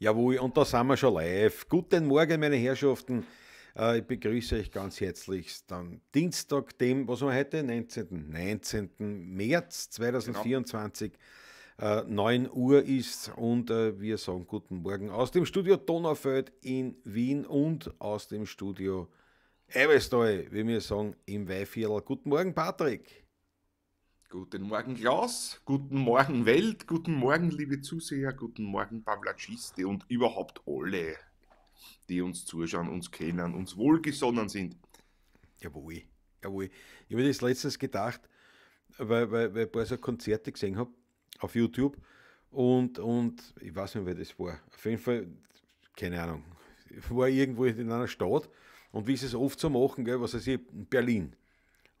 Jawohl, und da sind wir schon live. Guten Morgen, meine Herrschaften. Äh, ich begrüße euch ganz herzlichst am Dienstag, dem, was haben wir heute? 19. 19. März 2024. Genau. 9 Uhr ist und äh, wir sagen guten Morgen aus dem Studio Donaufeld in Wien und aus dem Studio Eibestal, wie wir sagen, im Weihviertel. Guten Morgen, Patrick. Guten Morgen, Klaus. Guten Morgen, Welt. Guten Morgen, liebe Zuseher. Guten Morgen, Pavlacisti und überhaupt alle, die uns zuschauen, uns kennen, uns wohlgesonnen sind. Jawohl, jawohl. Ich habe mir das letztens gedacht, weil, weil, weil ich ein paar so Konzerte gesehen habe auf YouTube und, und ich weiß nicht, wer das war. Auf jeden Fall, keine Ahnung, ich war irgendwo in einer Stadt und wie sie es oft so machen, gell, was weiß ich, in Berlin.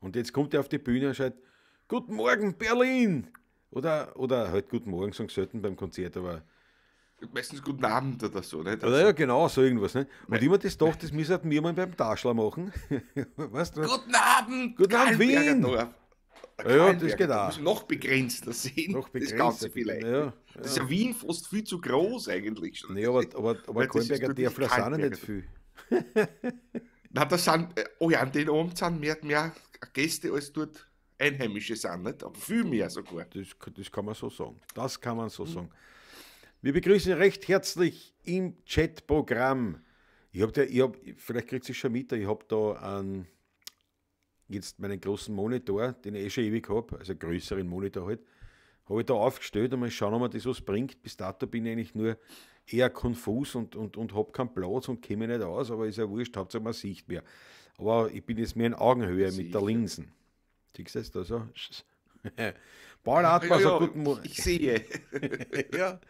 Und jetzt kommt er auf die Bühne und sagt, Guten Morgen, Berlin! Oder, oder halt Guten Morgen sagen selten beim Konzert, aber. Meistens Guten Abend oder so, nicht? Also, ja, genau, so irgendwas. Nicht? Ne? Und immer das dachte, das müssen wir mal beim Taschler machen. weißt du, guten Abend! Guten Abend, Wien! Noch. Ja, das geht auch. Noch begrenzter sehen, noch begrenzter, das Ganze vielleicht. Ja, ja. Das ist ja Wien fast viel zu groß eigentlich schon. Nee, aber, aber, aber Kallenberger darf da nicht viel. Na, das sind, äh, oh ja, an den Abend sind mehr, mehr Gäste als dort Einheimisches an, nicht? aber viel mehr sogar. Das, das kann man so sagen. Das kann man so mhm. sagen. Wir begrüßen recht herzlich im Chatprogramm. Ich habe hab, eh, vielleicht kriegt es schon mit, ich eh, habe da einen, jetzt meinen großen Monitor, eh, den ich eh schon ewig habe, also einen größeren Monitor halt, habe ich da aufgestellt und mal schauen, ob mir das was bringt. Bis dato bin ich eigentlich nur eher konfus und, und, und habe keinen Platz und komme nicht aus, aber ist ja wurscht, hauptsächlich man Sicht mehr. Aber ich bin jetzt mehr in Augenhöhe mit der Linsen. Die siehst du so. Paul Atmas, ja, ja, guten Morgen. Ich sehe. ja.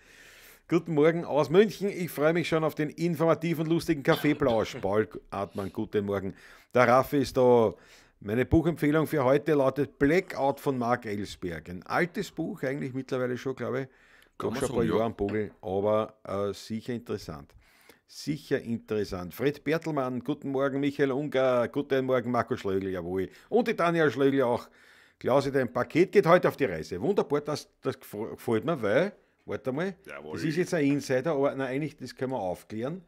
Guten Morgen aus München. Ich freue mich schon auf den informativen, lustigen Kaffeeplausch. Paul Atmann, guten Morgen. Der Raffi ist da. Meine Buchempfehlung für heute lautet Blackout von Mark Ellsberg. Ein altes Buch, eigentlich mittlerweile schon, glaube ich. Doch schon ein paar Jahre am Bogel, aber äh, sicher interessant sicher interessant. Fred Bertelmann, guten Morgen Michael Unger, guten Morgen Markus Schlögl, jawohl. Und die Tanja Schlögl auch. Klausi, dein Paket geht heute auf die Reise. Wunderbar, das, das gefällt mir, weil, warte mal, jawohl. das ist jetzt ein Insider, aber nein, eigentlich, das können wir aufklären.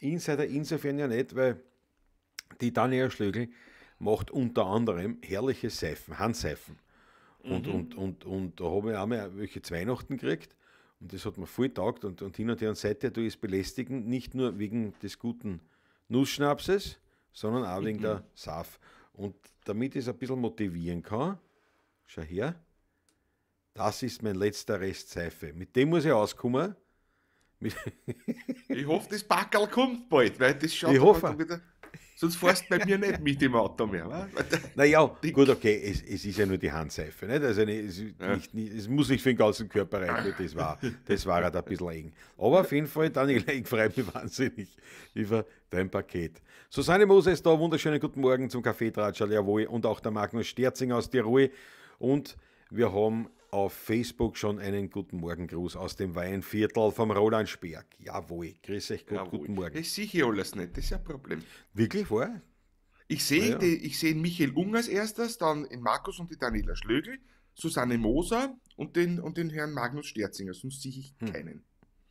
Insider insofern ja nicht, weil die Tanja Schlögl macht unter anderem herrliche Seifen, Handseifen. Und, mhm. und, und, und, und da habe ich auch mal welche Weihnachten gekriegt. Und das hat mir voll taugt und, und hin und her und seither tue ich es belästigen, nicht nur wegen des guten Nussschnapses, sondern auch wegen mhm. der Saf. Und damit ich es ein bisschen motivieren kann, schau her, das ist mein letzter Rest Seife. Mit dem muss ich auskommen. ich hoffe, das Packerl kommt bald, weil das schaut ich halt hoffe. wieder. Sonst fährst du bei mir nicht mit im Auto mehr. Naja, gut, okay, es, es, ist ja nur die Handseife. Nicht? Also eine, es, ja. nicht, nicht, es, muss nicht für den ganzen Körper reichen, das war, das war halt ein bisschen eng. Aber auf jeden Fall, Daniel, ich freue mich wahnsinnig über dein Paket. Susanne Moser ist da, wunderschönen guten Morgen zum Kaffeetratscher, jawohl, und auch der Magnus Sterzing aus Tirol. Und wir haben auf Facebook schon einen guten Morgengruß aus dem Weinviertel vom Roland Sperg. Jawohl, grüß euch, gut, guten Morgen. Das sehe ich alles nicht, das ist ja ein Problem. Wirklich wahr? Ich sehe ja. seh Michael Ung als erstes, dann den Markus und die Daniela Schlögl, Susanne Moser und den, und den Herrn Magnus Sterzinger, sonst sehe ich hm. keinen.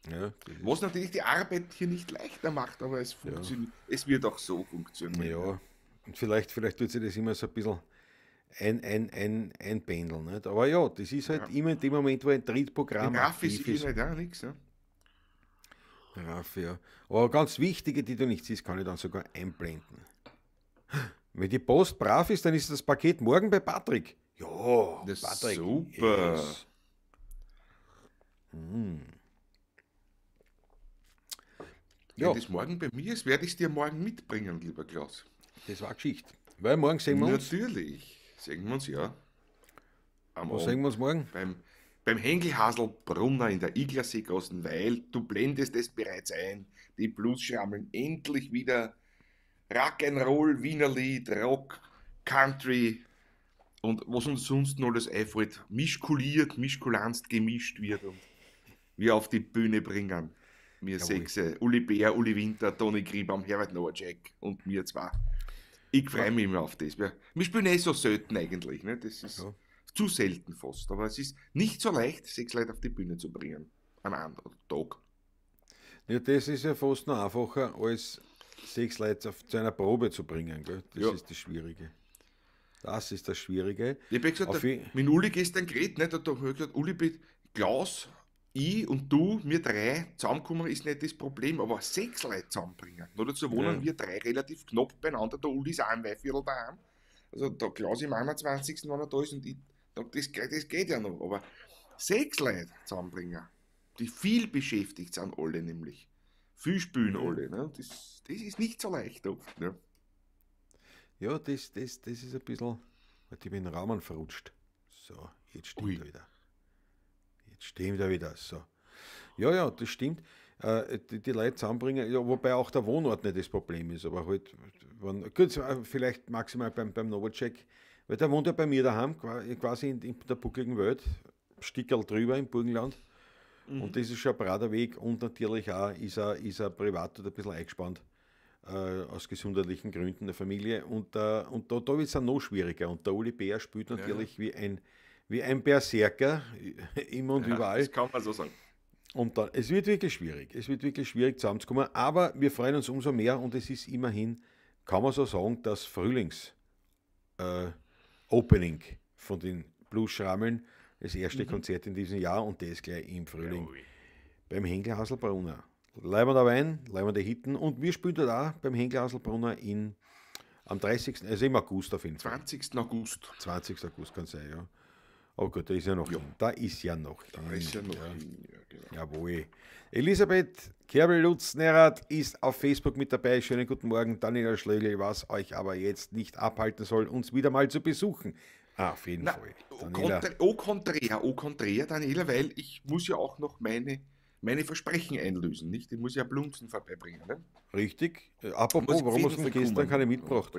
Hm. Ja, Was natürlich die Arbeit hier nicht leichter macht, aber es, funktioniert, ja. es wird auch so funktionieren. Ja, und vielleicht, vielleicht tut sie das immer so ein bisschen ein, ein, ein, einpendeln. Nicht? Aber ja, das ist halt ja. immer in dem Moment, wo ein Drittprogramm Im Raff ist, ist halt auch nichts. Ja. Raff, ja. Aber ganz wichtige, die du nicht siehst, kann ich dann sogar einblenden. Wenn die Post brav ist, dann ist das Paket morgen bei Patrick. Ja, das Patrick. Super. Yes. Hm. Wenn das morgen bei mir ist, werde ich es dir morgen mitbringen, lieber Klaus. Das war Geschichte. Weil morgen sehen wir uns. Natürlich. Sehen wir uns ja. Am Wo Abend. sehen wir uns morgen? Beim, beim Hengelhaselbrunner in der Iglerseegassen, weil du blendest es bereits ein. Die Blues schrammeln endlich wieder Rock'n'Roll, Wiener Lied, Rock, Country und was uns sonst noch alles einfällt. Mischkuliert, mischkulanzt, gemischt wird und wir auf die Bühne bringen. Wir Jawohl. sechse, äh, Uli Bär, Uli Winter, Toni Griebam, Herbert Nowacek und mir zwei. Ich freue mich immer auf das. Wir, wir spielen eh so selten eigentlich. Ne? Das ist ja. zu selten fast. Aber es ist nicht so leicht, sechs Leute auf die Bühne zu bringen. An anderen Tag. Ja, das ist ja fast noch einfacher, als sechs Leute auf, zu einer Probe zu bringen. Gell? Das ja. ist das Schwierige. Das ist das Schwierige. Ich habe gesagt, auf der, ich, mit Uli gestern geredet, ne? da habe ich gesagt, Uli, Klaus, ich und du, wir drei zusammenkommen, ist nicht das Problem, aber sechs Leute zusammenbringen. Nur dazu wohnen ja. wir drei relativ knapp beieinander. Der Uli ist auch im Weihviertel daheim. Also der Klaus im 21. wenn er da ist und ich, das, das geht ja noch. Aber sechs Leute zusammenbringen, die viel beschäftigt sind alle nämlich. Viel spielen mhm. alle. Ne? Das, das ist nicht so leicht oft. Ne? Ja, das, das, das ist ein bisschen, Ich bin in den Rahmen verrutscht. So, jetzt steht er wieder. Jetzt stimmt ja wieder so. Ja, ja, das stimmt. Äh, die, die Leute zusammenbringen, ja, wobei auch der Wohnort nicht das Problem ist, aber halt, wenn, gut, äh, vielleicht maximal beim, beim Novacek, weil der wohnt ja bei mir daheim, quasi in, in der buckligen Welt, Stickerl drüber im Burgenland. Mhm. Und das ist schon ein breiter Weg und natürlich auch ist er, ist er privat ein bisschen eingespannt äh, aus gesundheitlichen Gründen der Familie. Und, äh, und da, da wird es dann noch schwieriger. Und der Uli Bär spielt natürlich ja, ja. wie ein wie ein Berserker, immer und ja, überall. Das kann man so sagen. Und dann, es wird wirklich schwierig. Es wird wirklich schwierig zusammenzukommen. Aber wir freuen uns umso mehr und es ist immerhin, kann man so sagen, das Frühlings-Opening äh, von den blues Das erste mhm. Konzert in diesem Jahr und das gleich im Frühling. Ja, beim Henkel Haselbrunner. Leibender Wein, leibende Hitten und wir spielen da beim Henkel Haselbrunner am 30. also im August auf jeden Fall. 20. August. 20. August kann sein, ja. Oh Gott, da ist ja noch ja. Da ist ja noch Da hin. ist ja noch ja. hin, ja, genau. Jawohl. Elisabeth Kerbel-Lutz-Nerath ist auf Facebook mit dabei. Schönen guten Morgen, Daniela Schlögel, was euch aber jetzt nicht abhalten soll, uns wieder mal zu besuchen. Ah, auf jeden Na, Fall. Daniela. Au contraire, au contraire, Daniela, weil ich muss ja auch noch meine, meine Versprechen einlösen, nicht? Ich muss ja Blumsen vorbeibringen, ne? Richtig. Äh, apropos, warum hast du gestern keine mitgebracht?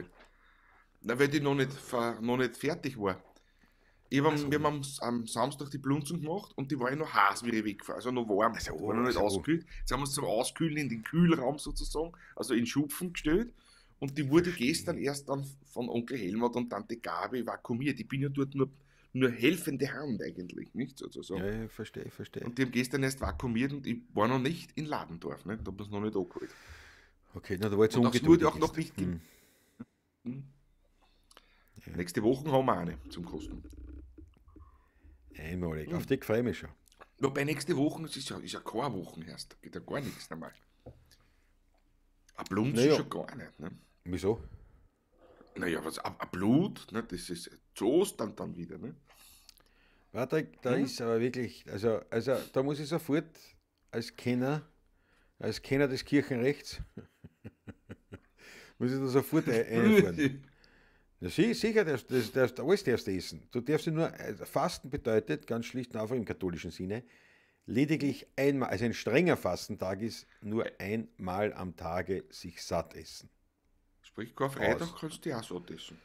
Na, weil die noch nicht, noch nicht fertig war. Ich hab, so. Wir haben am, Samstag die Blunzen gemacht und die war ja noch heiß, wie ich weggefahren also noch warm. Also, oh, war noch nicht also. ausgekühlt. Jetzt haben wir es zum Auskühlen in den Kühlraum sozusagen, also in Schupfen gestellt. Und die wurde gestern erst dann von Onkel Helmut und Tante Gabi vakuumiert. Ich bin ja dort nur, nur helfende Hand eigentlich, nicht sozusagen. Also ja, ja, verstehe, verstehe. Und die haben gestern erst vakuumiert und ich war noch nicht in Ladendorf, ne? da habe es noch nicht angeholt. Okay, na, da war jetzt und das wurde auch noch nicht. Hm. Hm. Ja. Nächste Woche haben wir eine zum Kosten. Einmalig. Auf mhm. dich freue ich mich schon. Wobei nächste Woche, ist ja, ist ja keine Woche erst, da geht ja gar nichts einmal. Ein Blut naja. ist schon gar nicht. Ne? Wieso? Naja, was, ein Blut, ne? das ist Zost dann, dann wieder. Ne? Patrick, da hm? ist aber wirklich, also, also da muss ich sofort als Kenner, als Kenner des Kirchenrechts, muss ich da sofort einfahren. Ja, sicher, das, das, das, alles darfst du essen. Du darfst nur, äh, Fasten bedeutet ganz schlicht und einfach im katholischen Sinne, lediglich einmal, also ein strenger Fastentag ist, nur einmal am Tage sich satt essen. Sprich, Karfreitag kannst du ja satt essen.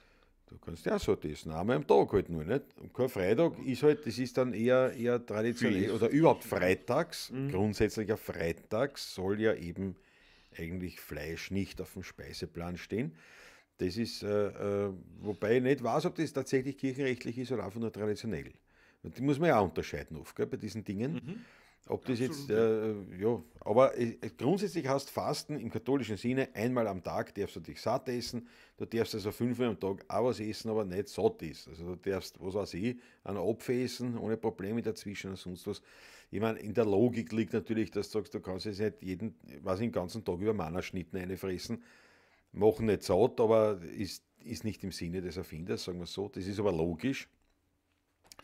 Du kannst ja auch satt essen, einmal am Tag halt nur, nicht? Und Karfreitag ist halt, das ist dann eher, eher traditionell, oder überhaupt freitags, mhm. grundsätzlicher Freitag soll ja eben eigentlich Fleisch nicht auf dem Speiseplan stehen. Das ist, äh, äh, wobei ich nicht weiß, ob das tatsächlich kirchenrechtlich ist oder einfach nur traditionell. die muss man ja auch unterscheiden oft, gell, bei diesen Dingen. Mhm. Ob das Absolut. jetzt, äh, ja, aber äh, grundsätzlich hast Fasten im katholischen Sinne einmal am Tag darfst du dich satt essen, du darfst also fünfmal am Tag auch was essen, aber nicht satt ist. Also du darfst, was weiß ich, einen Apfel essen, ohne Probleme dazwischen und sonst was. Ich meine, in der Logik liegt natürlich, dass du sagst, du kannst jetzt nicht jeden, was den ganzen Tag über Mannerschnitten einfressen, machen nicht satt, aber ist, ist nicht im Sinne des Erfinders, sagen wir es so. Das ist aber logisch.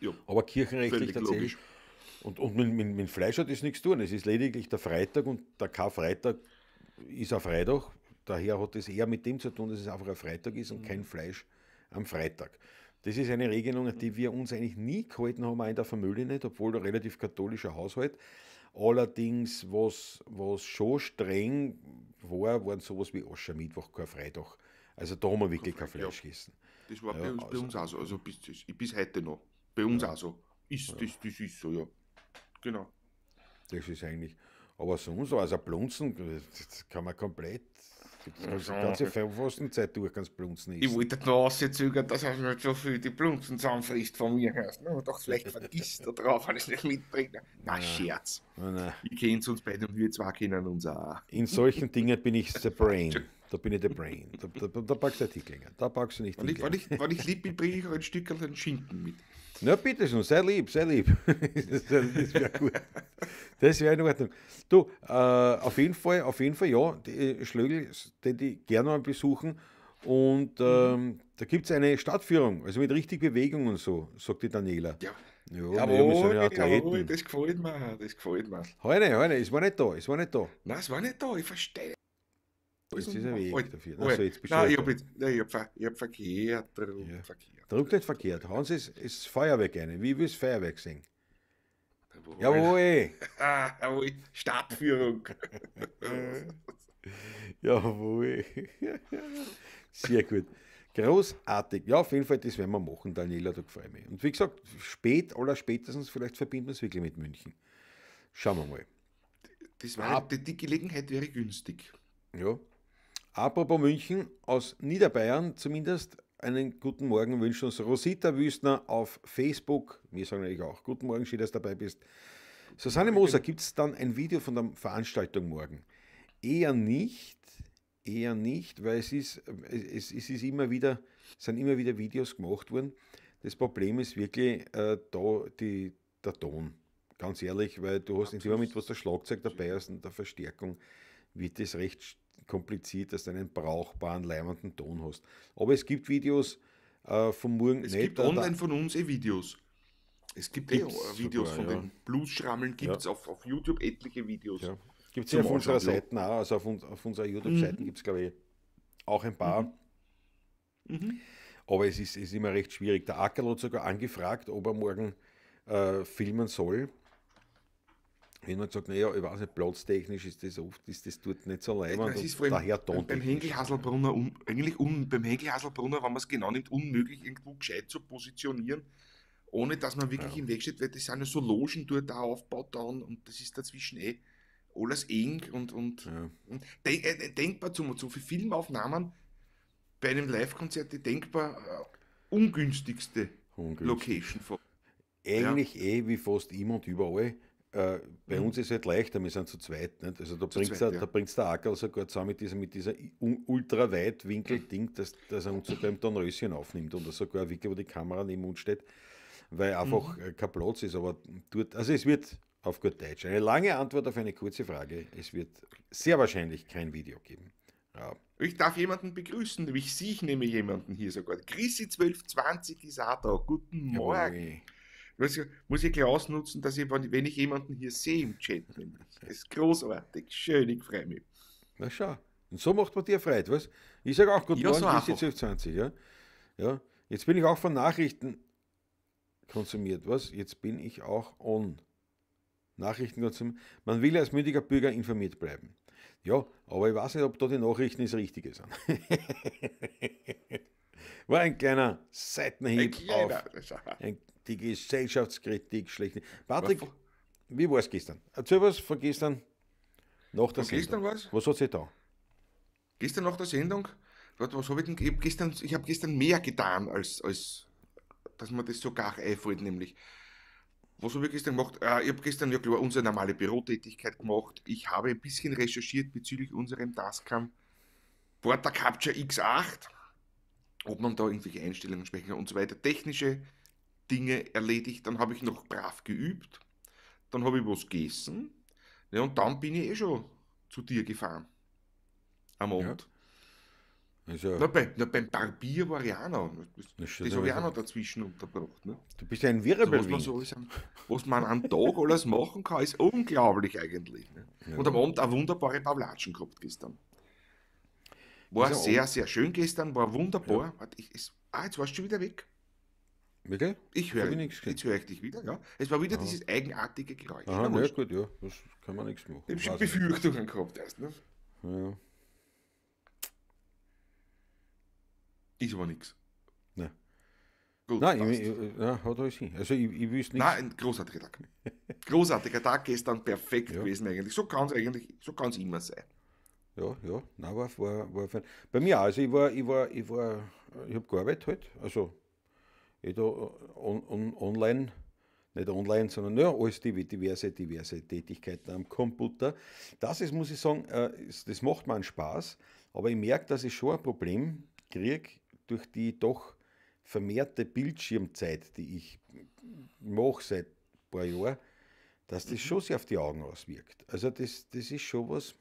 Ja, aber kirchenrechtlich tatsächlich. Logisch. Und, und mit, mit, mit Fleisch hat es nichts zu tun. Es ist lediglich der Freitag und der Karfreitag ist ein Freitag. Daher hat es eher mit dem zu tun, dass es einfach ein Freitag ist und mhm. kein Fleisch am Freitag. Das ist eine Regelung, die mhm. wir uns eigentlich nie gehalten haben, auch in der Familie nicht, obwohl ein relativ katholischer Haushalt. Allerdings, was, was schon streng war, waren sowas wie Aschermittwoch, Freitag. Also da haben wir wirklich kein Fleisch gegessen. Das war ja, bei, uns, also. bei uns auch so, also mhm. bis, bis heute noch. Bei uns ja. auch so. Ist, ja. das, das ist so, ja. Genau. Das ist eigentlich, aber sonst, also Blunzen, das kann man komplett Kannst du viel fast Zeit durch, kannst Blunzen ist. Ich wollte noch auszögern, dass er nicht so viel die Blunzen zusammenfrisst von mir hast. Ne? Ich vielleicht vergisst er drauf, wenn ich es nicht mitbringe. Na, ja. Scherz. Ja. Ich kenne uns beide und wir zwei kennen uns auch. In solchen Dingen bin ich the brain. Da bin ich der Brain. Da, da, da packst du Artikel. Da packst du nicht. die Klinge. wenn ich, wenn ich lieb bin, bringe ich auch ein Stück an den Schinken mit. Na, bitte schon, sei lieb, sei lieb. das das wäre gut. Das wäre in Ordnung. Du, äh, auf jeden Fall, auf jeden Fall, ja, die äh, Schlögel, den die gerne mal besuchen. Und mhm. ähm, da gibt es eine Stadtführung, also mit richtig Bewegung und so, sagt die Daniela. Ja. Ja, jawohl, ja jawohl, das gefällt mir, das gefällt mir. Heute, heute, es war nicht da, es war nicht da. Nein, es war nicht da, ich verstehe. Jetzt ist ein Weg dafür. Also, jetzt Nein, ich habe hab, hab verkehrt, ja. verkehrt. Drückt nicht verkehrt. Hauen Sie das Feuerwerk rein. Wie will das Feuerwerk sehen? Jawohl. Jawohl. Startführung. Jawohl. Sehr gut. Großartig. Ja, auf jeden Fall, das werden wir machen, Daniela, da freue ich mich. Und wie gesagt, spät oder spätestens, vielleicht verbinden wir es wirklich mit München. Schauen wir mal. Das war, Ab die Gelegenheit wäre günstig. Ja. Apropos München, aus Niederbayern zumindest einen guten Morgen wünschen uns Rosita Wüstner auf Facebook. Wir sagen natürlich auch guten Morgen, schön, dass du dabei bist. Susanne Moser, gibt es dann ein Video von der Veranstaltung morgen? Eher nicht, eher nicht, weil es ist, es, es ist immer wieder, sind immer wieder Videos gemacht worden. Das Problem ist wirklich äh, da die, der Ton, ganz ehrlich, weil du hast nicht immer mit was der Schlagzeug dabei ist und der Verstärkung wird es recht kompliziert, dass du einen brauchbaren, leimenden Ton hast. Aber es gibt Videos äh, von morgen Es nicht, gibt online von uns eh Videos. Es gibt eh äh, Videos sogar, von ja. den Blues-Schrammeln, gibt es ja. auf, auf YouTube etliche Videos. Ja. Gibt es ja auf unserer Seite auch, also auf, auf unserer YouTube-Seite mhm. gibt es, glaube ich, auch ein paar. Mhm. Mhm. Aber es ist, ist immer recht schwierig. Der Ackerl hat sogar angefragt, ob er morgen äh, filmen soll wenn man sagt, naja, ich weiß nicht, platztechnisch ist das oft, ist das dort nicht so leibend. Das ist vor allem beim, beim Hengelhaselbrunner, eigentlich um, beim Hengelhaselbrunner, wenn man es genau nimmt, unmöglich irgendwo gescheit zu positionieren, ohne dass man wirklich ja. im Weg steht, weil das sind ja so Logen dort da aufgebaut dann und das ist dazwischen eh alles eng und, und, ja. und denk, äh, äh, denkbar zum so für Filmaufnahmen bei einem Live-Konzert die denkbar äh, ungünstigste Ungünstig. Location. Eigentlich ja. eh wie fast immer und überall äh, bei mhm. uns ist es halt leichter, wir sind zu zweit. Nicht? Also da bringt es ja. da der Ackerl sogar zusammen mit diesem mit dieser Ultraweitwinkel-Ding, dass, dass er uns so beim Tonröschen aufnimmt oder sogar wirklich, wo die Kamera neben uns steht, weil einfach mhm. Äh, kein Platz ist. Aber dort, also es wird auf gut Deutsch. Eine lange Antwort auf eine kurze Frage. Es wird sehr wahrscheinlich kein Video geben. Ja. Ich darf jemanden begrüßen, nämlich Sie, ich nehme jemanden hier sogar. Chrissy1220 ist auch da. Guten Morgen. Jawohl. Muss, muss ich gleich ausnutzen, dass ich, wenn ich jemanden hier sehe im Chat, das ist großartig, schön, ich freue mich. Na schau, und so macht man dir Freude, was? Ich sage auch Guten ja, Morgen, bis jetzt 20, ja? ja? Jetzt bin ich auch von Nachrichten konsumiert, was? Jetzt bin ich auch on. Nachrichten konsumiert. Man will als mündiger Bürger informiert bleiben. Ja, aber ich weiß nicht, ob da die Nachrichten das Richtige sind. War ein kleiner Seitenhieb ein kleiner. auf. Ein die Gesellschaftskritik schlecht. Patrick, wie war es gestern? Erzähl was von gestern nach der von Sendung. Gestern was? Was hat sich da? Gestern nach der Sendung? was habe ich denn? Ich habe gestern, ich hab gestern mehr getan, als, als dass man das so gar einfällt, nämlich. Was habe ich gestern gemacht? Äh, ich habe gestern ja klar unsere normale Bürotätigkeit gemacht. Ich habe ein bisschen recherchiert bezüglich unserem Tascam Porta Capture X8, ob man da irgendwelche Einstellungen sprechen kann und so weiter. Technische Dinge erledigt, dann habe ich noch brav geübt, dann habe ich was gegessen ja, ne, und dann bin ich eh schon zu dir gefahren. Am Abend. Ja. Also, na, bei, na, beim Barbier war ich auch noch. Das, das habe ich auch noch dazwischen unterbrochen. Ne? Du bist ein Wirbelwind. So, was, man so was man am Tag alles machen kann, ist unglaublich eigentlich. Ne? Ja. Und am Abend eine wunderbare Pavlatschen gehabt gestern. War also sehr, sehr schön gestern, war wunderbar. Ja. Ich, es, ah, jetzt warst du schon wieder weg. Wirklich? Ich höre dich. Jetzt höre ich dich wieder, ja. Es war wieder Aha. dieses eigenartige Geräusch. Aha, na, ja, gut, ja. Das kann man nichts machen. Ich habe schon Befürchtungen gehabt erst, ne? Ja. Ist aber nichts. Nein. Gut, Nein, ich, ich, na, hat alles hin. Also ich, ich wüsste nicht. Nein, ein großartiger Tag. großartiger Tag gestern, perfekt ja. gewesen eigentlich. So kann es eigentlich, so kann es immer sein. Ja, ja, nein, war, war, war fein. Bei mir auch, also ich war, ich war, ich war, ich habe gearbeitet halt, also jeder on, on, online, nicht online, sondern ja, alles diverse, diverse Tätigkeiten am Computer. Das ist, muss ich sagen, äh, das macht mir einen Spaß, aber ich merke, dass ich schon ein Problem kriege durch die doch vermehrte Bildschirmzeit, die ich mache seit ein paar Jahren, dass das mhm. schon sich auf die Augen auswirkt. Also das, das ist schon was,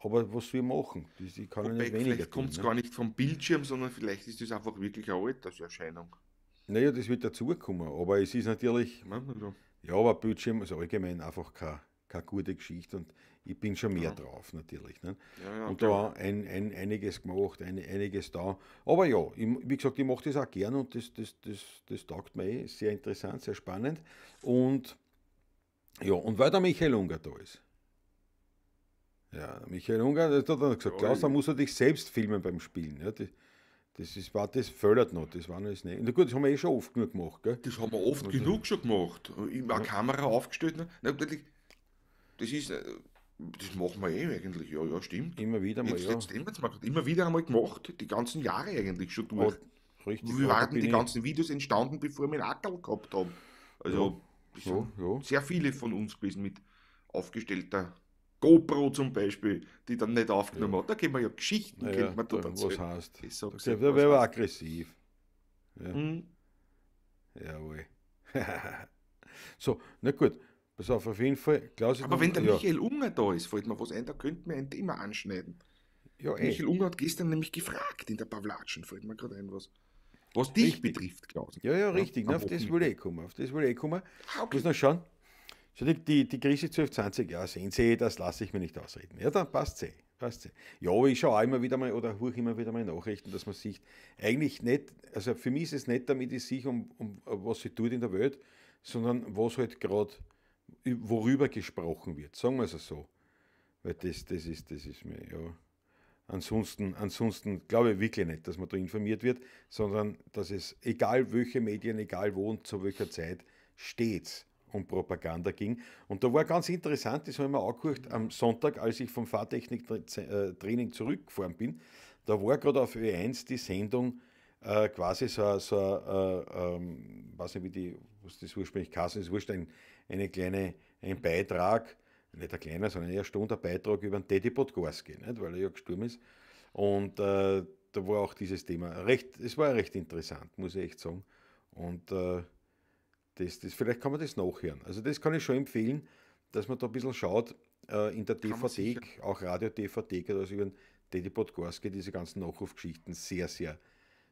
aber was wir machen? Das, ich kann Wobei, nicht weniger vielleicht kommt es ne? gar nicht vom Bildschirm, sondern vielleicht ist das einfach wirklich eine Alterserscheinung. Naja, das wird dazukommen, aber es ist natürlich, ja, aber Bildschirm ist allgemein einfach keine, keine gute Geschichte und ich bin schon mehr ja. drauf natürlich. Ne? Ja, ja, und klar. da ein, ein, einiges gemacht, ein, einiges da. Aber ja, ich, wie gesagt, ich mache das auch gern und das, das, das, das taugt mir eh. Sehr interessant, sehr spannend. Und ja, und weil der Michael Unger da ist. Ja, Michael Unger, das hat dann gesagt, Klaus, da muss er dich selbst filmen beim Spielen. Ja, die, das ist, war, das fördert noch, das war noch das nicht. Na gut, das haben wir eh schon oft genug gemacht, gell? Das haben wir oft also, genug schon gemacht. Immer eine ja. Kamera aufgestellt. Ne? Natürlich, das ist, äh, das machen wir eh eigentlich, ja, ja, stimmt. Immer wieder mal, jetzt, ja. Jetzt mal, immer wieder einmal gemacht, die ganzen Jahre eigentlich schon durch. Oh, richtig. Wir waren die ganzen ich. Videos entstanden, bevor wir einen Ackerl gehabt haben. Also, ja. Ja, sehr viele von uns gewesen mit aufgestellter GoPro zum Beispiel, die dann nicht aufgenommen ja. hat. Da können wir ja Geschichten ja, kennt man da dazu. Was heißt? Ich da gesehen, da wäre aggressiv. Ja. Mhm. Jawohl. so, na gut. Pass auf, auf jeden Fall. Klaus Aber wenn der ja. Michael Unger da ist, fällt mir was ein, da könnten wir ein Thema anschneiden. Ja, ey. Eh. Michael Unger hat gestern nämlich gefragt in der Pavlatschen, fällt mir gerade ein was. Was dich richtig. betrifft, Klaus. Ja, ja, richtig. Ja, ne, auf, das will ich kommen, auf das will ich kommen. okay. Muss noch schauen, Schau, die, die, die Krise 1220, ja, sehen Sie, das lasse ich mir nicht ausreden. Ja, dann passt sie. Eh, passt sie. Eh. Ja, aber ich schaue immer wieder mal oder hole immer wieder mal Nachrichten, dass man sieht, eigentlich nicht, also für mich ist es nicht damit es sich um, um, was sie tut in der Welt, sondern was halt gerade, worüber gesprochen wird, sagen wir es so. Weil das, das ist, das ist mir, ja. Ansonsten, ansonsten glaube ich wirklich nicht, dass man da informiert wird, sondern dass es, egal welche Medien, egal wo und zu welcher Zeit, stets um Propaganda ging. Und da war ganz interessant, das habe ich mir angeguckt, am Sonntag, als ich vom Fahrtechnik-Training zurückgefahren bin, da war gerade auf Ö1 die Sendung äh, quasi so, so äh, ähm, weiß nicht, wie die, was das ursprünglich Kassen ist, wurscht, ein, eine kleine, ein Beitrag, nicht ein kleiner, sondern eher Stunde Beitrag über den Teddy Podgorski, nicht, weil er ja gestorben ist. Und äh, da war auch dieses Thema recht, es war recht interessant, muss ich echt sagen. Und äh, das, das, vielleicht kann man das nachhören. Also das kann ich schon empfehlen, dass man da ein bisschen schaut, äh, in der DVD, auch Radio-DVD, also über den Teddy Podgorski, diese ganzen Nachrufgeschichten, sehr, sehr,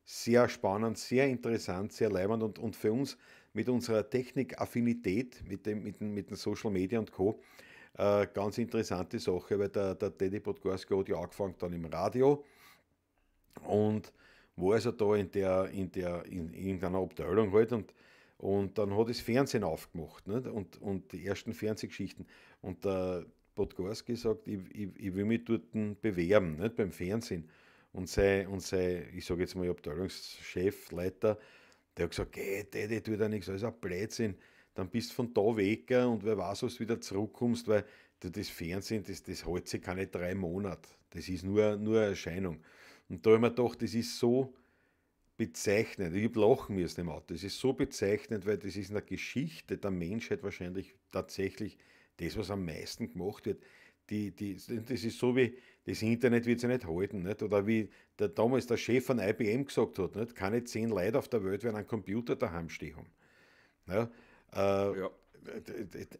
sehr spannend, sehr interessant, sehr leibend und, und für uns mit unserer Technikaffinität, mit, dem, mit, den, mit den Social Media und Co., äh, ganz interessante Sache, weil der, der Teddy Podgorski hat ja angefangen dann im Radio und war also da in der, in der, in irgendeiner Abteilung halt und und dann hat das Fernsehen aufgemacht nicht? Und, und die ersten Fernsehgeschichten. Und der Podgorski sagt, ich, ich, ich will mich dort bewerben, nicht? beim Fernsehen. Und sein, und sein ich sage jetzt mal, Abteilungschef, Leiter, der hat gesagt, geh, Daddy, tut ja nichts, alles ein Blödsinn. Dann bist du von da weg und wer weiß, was du wieder zurückkommst, weil du das Fernsehen, das, das hält sich keine drei Monate. Das ist nur, nur eine Erscheinung. Und da habe ich mir gedacht, das ist so bezeichnend. Ich habe lachen müssen im Auto. Das ist so bezeichnend, weil das ist in der Geschichte der Menschheit wahrscheinlich tatsächlich das, was am meisten gemacht wird. Die, die, das ist so wie, das Internet wird sich nicht halten. Nicht? Oder wie der, damals der Chef von IBM gesagt hat, nicht? keine zehn Leute auf der Welt werden einen Computer daheim stehen haben. Ja? Äh, ja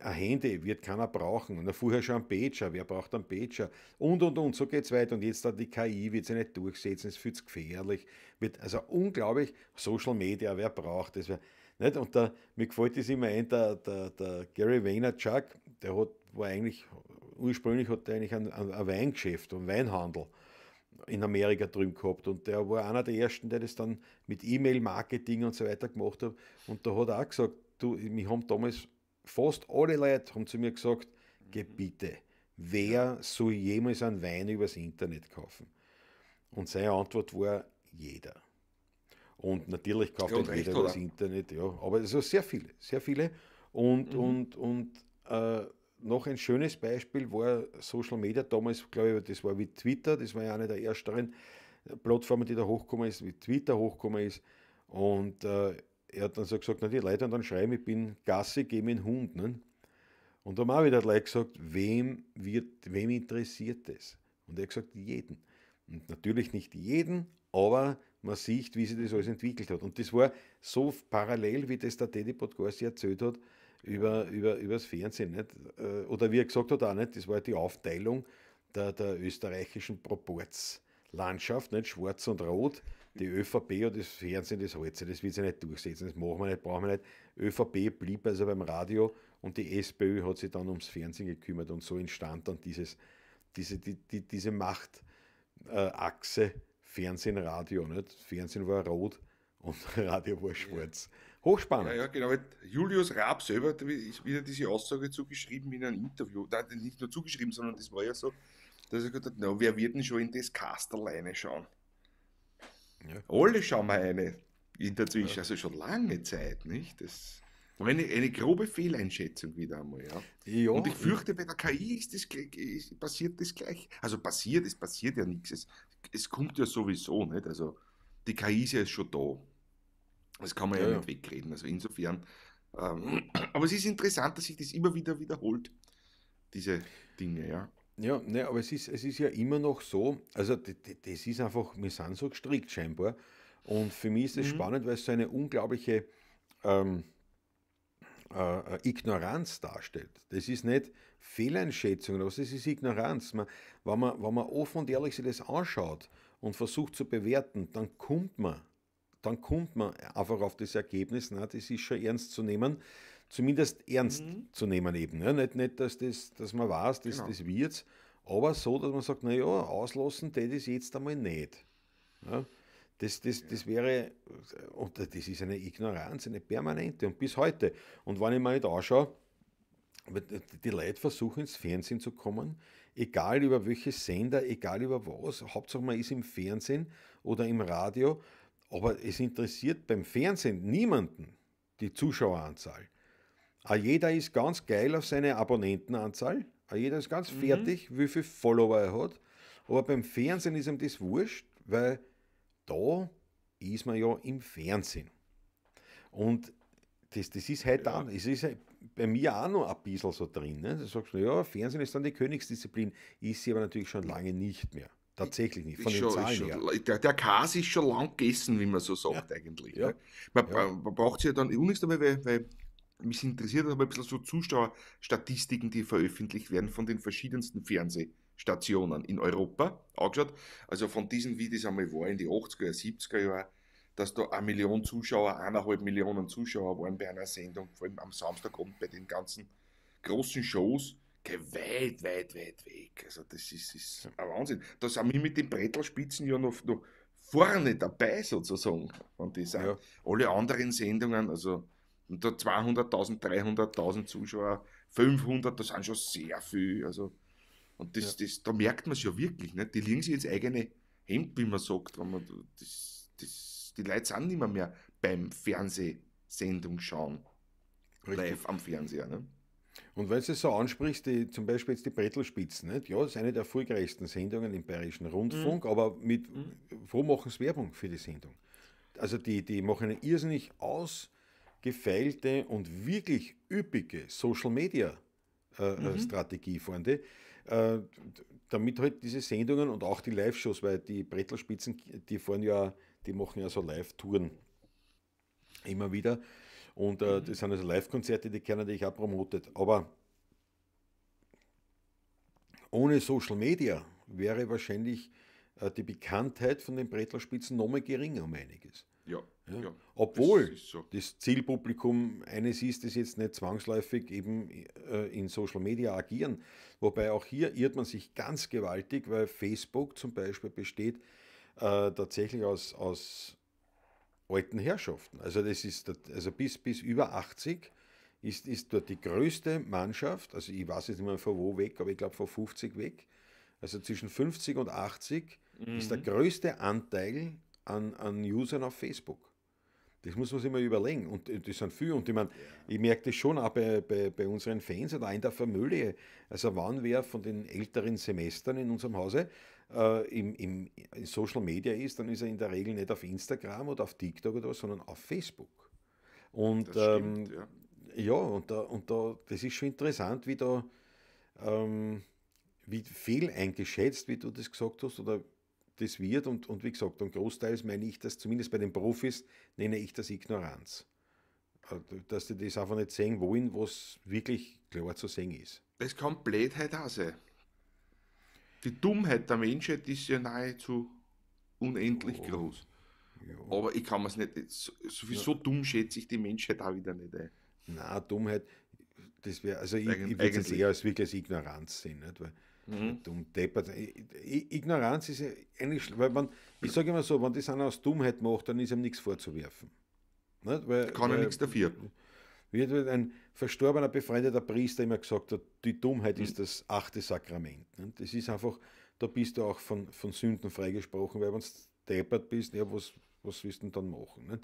ein Handy wird keiner brauchen. Und vorher schon ein Pager, wer braucht einen Pager? Und, und, und, so geht es weiter. Und jetzt hat die KI, wird sie nicht durchsetzen, es fühlt sich gefährlich. Wird, also unglaublich, Social Media, wer braucht das? nicht? Und da, mir gefällt das immer ein, der, der, der Gary Vaynerchuk, der hat, war eigentlich, ursprünglich hat er eigentlich ein, ein, Weingeschäft, einen Weinhandel in Amerika drüben gehabt und der war einer der ersten, der das dann mit E-Mail-Marketing und so weiter gemacht hat und da hat er auch gesagt, du, mich haben damals fast alle Leute haben zu mir gesagt, Gebiete, mhm. wer soll jemals einen Wein übers Internet kaufen? Und seine Antwort war, jeder. Und natürlich kauft ja, jeder übers Internet, ja, aber also sehr viele, sehr viele. Und, mhm. und, und äh, noch ein schönes Beispiel war Social Media, damals glaube ich, das war wie Twitter, das war ja eine der ersten Plattformen, die da hochgekommen ist, wie Twitter hochgekommen ist. Und äh, er hat dann so gesagt, na, die Leute dann schreiben, ich bin Gasse, geh mit dem Hund. Ne? Und dann haben auch wieder Leute gesagt, wem, wird, wem interessiert das? Und er hat gesagt, jeden. Und natürlich nicht jeden, aber man sieht, wie sich das alles entwickelt hat. Und das war so parallel, wie das der Teddy Podgorsi erzählt hat, über, über, über das Fernsehen. Nicht? Äh, oder wie er gesagt hat, auch nicht, das war die Aufteilung der, der österreichischen Proportslandschaft, nicht schwarz und rot. Die ÖVP und das Fernsehen, das hält sich, das wird sich nicht durchsetzen, das machen wir nicht, brauchen wir nicht. ÖVP blieb also beim Radio und die SPÖ hat sich dann ums Fernsehen gekümmert und so entstand dann dieses, diese, die, die, diese Machtachse äh, Fernsehen, Radio. Nicht? Fernsehen war rot und Radio war schwarz. Hochspannend. Ja, ja, genau. Julius Raab selber ist wieder diese Aussage zugeschrieben in einem Interview. Nein, nicht nur zugeschrieben, sondern das war ja so, dass er gesagt hat, na, wer wird denn schon in das Cast alleine schauen? Ja. Alle schauen wir eine in der Zwischenzeit, ja. also schon lange Zeit, nicht? Das eine, eine grobe Fehleinschätzung wieder einmal, ja. ja. Und ich fürchte, bei der KI ist das, ist, passiert das gleich. Also passiert, es passiert ja nichts. Es, es kommt ja sowieso nicht. Also die KI ist ja schon da. Das kann man ja, ja nicht wegreden. Also insofern. Ähm, aber es ist interessant, dass sich das immer wieder wiederholt, diese Dinge, ja. Ja, ne, aber es ist, es ist ja immer noch so, also das ist einfach, wir sind so gestrickt scheinbar. Und für mich ist es mhm. spannend, weil es so eine unglaubliche ähm, äh, äh Ignoranz darstellt. Das ist nicht Fehleinschätzung oder was, das ist Ignoranz. Man, wenn, man, wenn man offen und ehrlich sich das anschaut und versucht zu bewerten, dann kommt man, dann kommt man einfach auf das Ergebnis, na, das ist schon ernst zu nehmen zumindest ernst mhm. zu nehmen eben. Ja, ne? nicht, nicht, dass, das, dass man weiß, das, genau. das wird's, aber so, dass man sagt, naja, auslassen das ist jetzt einmal nicht. Ja, ne? das, das, ja. das wäre, und das ist eine Ignoranz, eine permanente und bis heute. Und wenn ich mir nicht halt anschaue, äh, die Leute versuchen ins Fernsehen zu kommen, egal über welche Sender, egal über was, Hauptsache man ist im Fernsehen oder im Radio, aber es interessiert beim Fernsehen niemanden die Zuschaueranzahl. Ajeda ah, ist ganz geil auf seine Abonnentenanzahl. Ajeda ah, ist ganz mhm. fertig, wie viele Follower er hat. Aber beim Fernsehen ist ihm das wurscht, weil da ist man ja im Fernsehen. Und das, das ist halt ja. dann, es ist halt bei mir auch noch ein bisschen so drin. Ne? Du sagst, ja, Fernsehen ist dann die Königsdisziplin, ist sie aber natürlich schon lange nicht mehr. Tatsächlich nicht, von den schon, Zahlen schon, her. Der, der Kas ist schon lang gegessen, wie man so sagt ja. eigentlich. Ne? Ja. Man, man braucht sie ja dann, unnächst eh einmal, weil, weil mich interessiert aber ein bisschen so Zuschauerstatistiken, die veröffentlicht werden von den verschiedensten Fernsehstationen in Europa angeschaut. Also von diesen, wie das einmal war in die 80er, 70er Jahre, dass da eine Million Zuschauer, eineinhalb Millionen Zuschauer waren bei einer Sendung, vor allem am Samstagabend bei den ganzen großen Shows. weit, weit, weit weg. Also das ist, ist ein Wahnsinn. Da sind wir mit den Brettelspitzen ja noch, noch vorne dabei sozusagen. Und das ja. alle anderen Sendungen, also und da 200.000, 300.000 Zuschauer, 500, das sind schon sehr viel. Also, und das, ja. das, da merkt man es ja wirklich. Nicht? Ne? Die legen sich ins eigene Hemd, wie man sagt. Wenn man das, das, die Leute sind nicht mehr, mehr beim Fernsehsendung schauen. Richtig. Live am Fernseher. Ne? Und weil du es so ansprichst, die, zum Beispiel jetzt die Brettelspitzen, nicht? ja, das ist eine der erfolgreichsten Sendungen im Bayerischen Rundfunk, mhm. aber mit, mhm. wo machen sie Werbung für die Sendung? Also die, die machen eine irrsinnig aus gefeilte und wirklich üppige Social-Media-Strategie, äh, äh, mhm. Freunde, äh, damit halt diese Sendungen und auch die Live-Shows, weil die Brettelspitzen, die fahren ja, die machen ja so Live-Touren immer wieder. Und äh, mhm. das sind also Live-Konzerte, die keiner natürlich auch promotet. Aber ohne Social Media wäre wahrscheinlich äh, die Bekanntheit von den Bretlerspitzen noch mal geringer um einiges. Ja. ja. ja. Obwohl das, so. das, Zielpublikum eines ist, das jetzt nicht zwangsläufig eben äh, in Social Media agieren. Wobei auch hier irrt man sich ganz gewaltig, weil Facebook zum Beispiel besteht äh, tatsächlich aus, aus alten Herrschaften. Also das ist also bis, bis über 80 ist, ist dort die größte Mannschaft, also ich weiß jetzt nicht mehr von wo weg, aber ich glaube von 50 weg. Also zwischen 50 und 80 mhm. ist der mhm. größte Anteil an, an Usern auf Facebook. Das muss man sich mal überlegen. Und äh, das sind viele. Und ich meine, ich merke das schon auch bei, bei, bei, unseren Fans oder auch in der Familie. Also, wann wer von den älteren Semestern in unserem Hause äh, im, im Social Media ist, dann ist er in der Regel nicht auf Instagram oder auf TikTok oder was, sondern auf Facebook. Und stimmt, ähm, ja. ja, und, da, und da, das ist schon interessant, wie da ähm, wie fehl eingeschätzt, wie du das gesagt hast, oder das wird. Und, und wie gesagt, und großteils meine ich das, zumindest bei den Profis, nenne ich das Ignoranz. Äh, dass die das einfach nicht sehen wollen, was wirklich klar zu sehen ist. Das kann Blödheit auch sein. Die Dummheit der Menschheit ist ja nahezu unendlich oh. groß. Ja. Aber ich kann mir es nicht, sowieso ja. dumm schätze ich die Menschheit auch wieder nicht ein. Nein, Dummheit, das wäre, also ich, ich würde es eher als wirklich als Ignoranz sehen, nicht? weil Mhm. Dumm deppert. Ignoranz ist eigentlich, weil man, ich sage immer so, wenn das einer aus Dummheit macht, dann ist ihm nichts vorzuwerfen. Nicht? Weil, Kann er nichts dafür. Wie ein verstorbener, befreundeter Priester immer gesagt hat, die Dummheit mhm. ist das achte Sakrament. Nicht? Das ist einfach, da bist du auch von, von Sünden freigesprochen, weil wenn du deppert bist, ja, was, was willst du denn dann machen?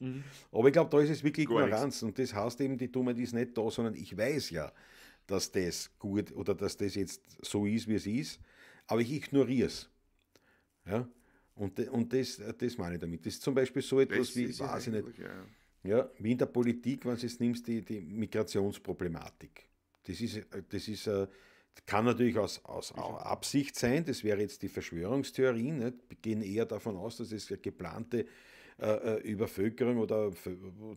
Mhm. Aber ich glaube, da ist es wirklich Ignoranz und das heißt eben, die Dummheit ist nicht da, sondern ich weiß ja, dass das gut oder dass das jetzt so ist, wie es ist, aber ich ignoriere es. Ja? Und, und das, das meine ich damit. Das ist zum Beispiel so etwas das wie, weiß ich nicht, ja. ja. wie in der Politik, wenn du jetzt nimmst, die, die Migrationsproblematik. Das ist, das ist äh, kann natürlich aus, aus Absicht sein, das wäre jetzt die Verschwörungstheorie, nicht? wir gehen eher davon aus, dass es eine geplante äh, äh Übervölkerung oder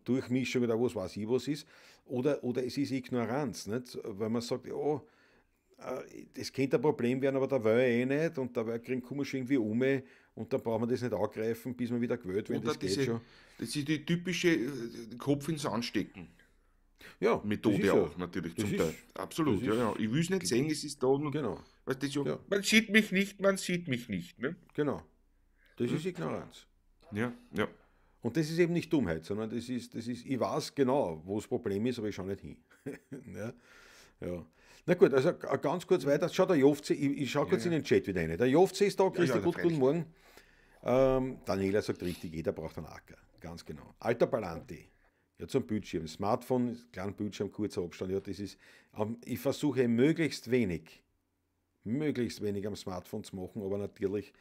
Durchmischung oder was weiß ich was ist. Oder, oder es ist Ignoranz, nicht? weil man sagt, oh, äh, das könnte ein Problem werden, aber da will ich eh nicht und da kriegen komisch irgendwie um und dann braucht man das nicht angreifen, bis man wieder gewählt wird. Das, diese, schon. das ist die typische äh, Kopf ins Anstecken. Ja, Methode auch ja. natürlich das zum ist, Teil. Absolut, ja, ja. Ich will es nicht sehen, es ist da unten. Genau. Weißt du, so, ja. Man sieht mich nicht, man sieht mich nicht. Ne? Genau. Das hm. ist Ignoranz. Ja, ja. Und das ist eben nicht Dummheit, sondern das ist, das ist ich weiß genau, wo das Problem ist, aber ich schaue nicht hin. ja. Ja. Na gut, also äh, ganz kurz weiter. Schau, der Jofze, ich, ich schaue kurz ja. in den Chat wieder rein. Der Jofze ist da, Christi, ja, gut, guten Morgen. Ähm, Daniela sagt richtig, jeder braucht einen Acker. Ganz genau. Alter Ballanti. Ja, zum Bildschirm. Smartphone, kleinen Bildschirm, kurzer Abstand. Ja, das ist, ich versuche möglichst wenig, möglichst wenig am Smartphone zu machen, aber natürlich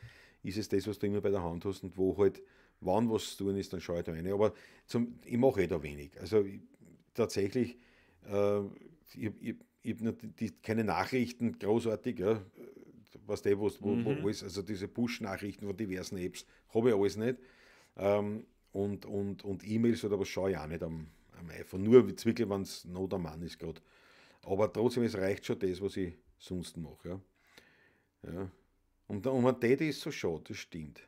ist es das, was du immer bei der Hand hast und wo halt Wann was zu tun ist, dann schaue ich da rein. Aber zum, ich mache eh da wenig. Also ich, tatsächlich, äh, ich, ich, ich habe keine Nachrichten großartig, ja. was der, wo, wo, mhm. wo also diese Push-Nachrichten von diversen Apps, habe ich alles nicht. Ähm, und, und, und E-Mails oder was schaue ich auch nicht am, am iPhone. Nur wirklich, wenn es noch der Mann ist gerade. Aber trotzdem, es reicht schon das, was ich sonst mache. Ja. Ja. Und, und man Date ist so schade, das stimmt.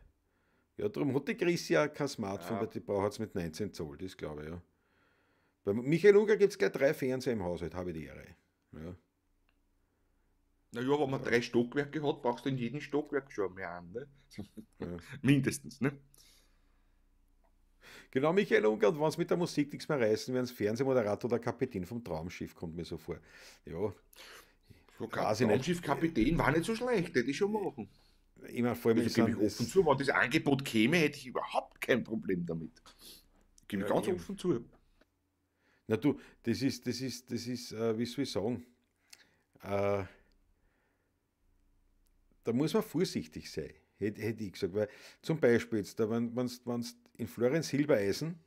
Ja, darum hat die Chris ja kein Smartphone, ja. weil die braucht es mit 19 Zoll, das glaube ich, ja. Bei Michael Unger gibt es gleich drei Fernseher im Haushalt, habe ich die Ehre. Ja. Naja, wenn man ja. drei Stockwerke hat, brauchst du in jedem Stockwerk schon mehr an, ne? Ja. Mindestens, ne? Genau, Michael Unger, und wenn es mit der Musik nichts mehr reißen, werden Fernsehmoderator oder Kapitän vom Traumschiff, kommt mir so vor. Ja. So Traumschiff-Kapitän war nicht so schlecht, hätte ich schon machen immer vor mir also gesagt. Ich offen zu, wenn das Angebot käme, hätte ich überhaupt kein Problem damit. Ich gebe ja, ganz eben. offen zu. Na du, das ist, das ist, das ist, äh, wie soll ich sagen, äh, da muss man vorsichtig sein, hätte, hätte ich gesagt. Weil zum Beispiel jetzt, da, wenn du in Florenz Silbereisen,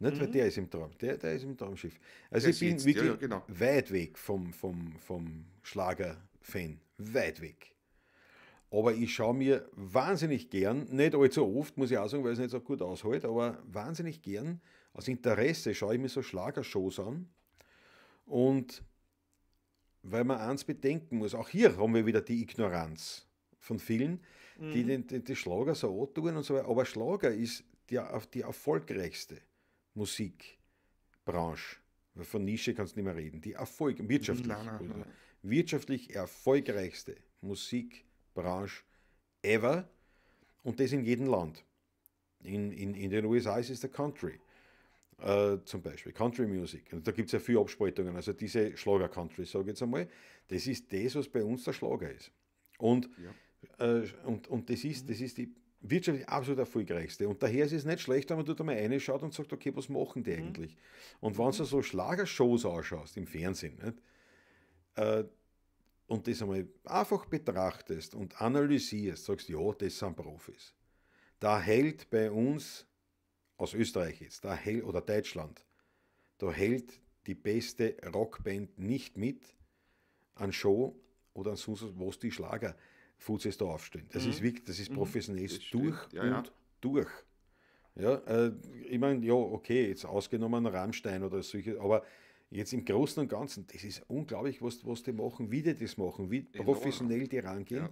nicht, mhm. weil der ist im Traum, der, der ist im Traumschiff. Also der ich bin jetzt, wirklich ja, genau. weit weg vom, vom, vom Schlager-Fan, weit weg. Aber ich schaue mir wahnsinnig gern, nicht allzu oft, muss ich auch sagen, weil es nicht so gut aushält, aber wahnsinnig gern aus Interesse schaue ich mir so Schlagershows an. Und weil man eins bedenken muss, auch hier haben wir wieder die Ignoranz von vielen, mhm. die den, den, den, Schlager so tun und so weiter. Aber Schlager ist die, die erfolgreichste Musikbranche. Von Nische kannst du nicht mehr reden. Die Erfolg, wirtschaftlich, nein, nein, nein. wirtschaftlich erfolgreichste Musikbranche. Branche ever und das in jedem Land. In, in, in den USA ist es der Country. Uh, zum Beispiel Country Music. Und da gibt es ja viele Abspaltungen. Also diese Schlager-Country, sage ich jetzt einmal, das ist das, was bei uns der Schlager ist. Und, ja. uh, und, und das, ist, das ist die wirtschaftlich absolut erfolgreichste. Und daher ist es nicht schlecht, wenn man dort einmal reinschaut und sagt, okay, was machen die mhm. eigentlich? Und wenn du mhm. so Schlagershows ausschaust im Fernsehen, nicht? Uh, und das einmal einfach betrachtest und analysierst, sagst, ja, das sind Profis. Da hält bei uns, aus Österreich jetzt, da hält, oder Deutschland, da hält die beste Rockband nicht mit an Show oder an sonst was die Schlager Fuzis da aufstehen. Das mhm. ist wirklich, das ist mhm. professionell das durch ja, und ja. durch. Ja, äh, ich meine, ja, okay, jetzt ausgenommen Rammstein oder solche, aber Jetzt im Großen und Ganzen, das ist unglaublich, was, was die machen, wie die das machen, wie Enorm. professionell die rangehen. Ja.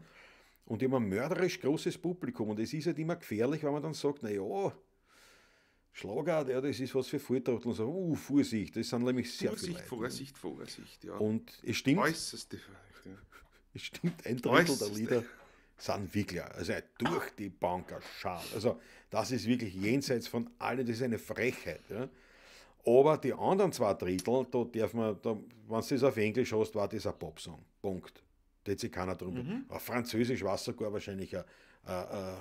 Und ein mörderisch großes Publikum. Und es ist halt immer gefährlich, wenn man dann sagt, naja, Schlagart, ja, das ist was für Und So, uh, Vorsicht, das sind nämlich sehr Vorsicht, viele Vorsicht, Vorsicht, Vorsicht, ja. Und es stimmt. Äußerste ja. Es stimmt, ein Drittel Äußerste. der Lieder sind wirklich, also durch die Banker schade. Also, das ist wirklich jenseits von allen, das ist eine Frechheit. Ja. Aber die anderen zwei Drittel, da darf man, da, wenn du das auf Englisch hast, war das ein Popsong. Punkt. Da hat sich keiner drum. Mhm. Auf Französisch war es sogar wahrscheinlich ein, äh, äh,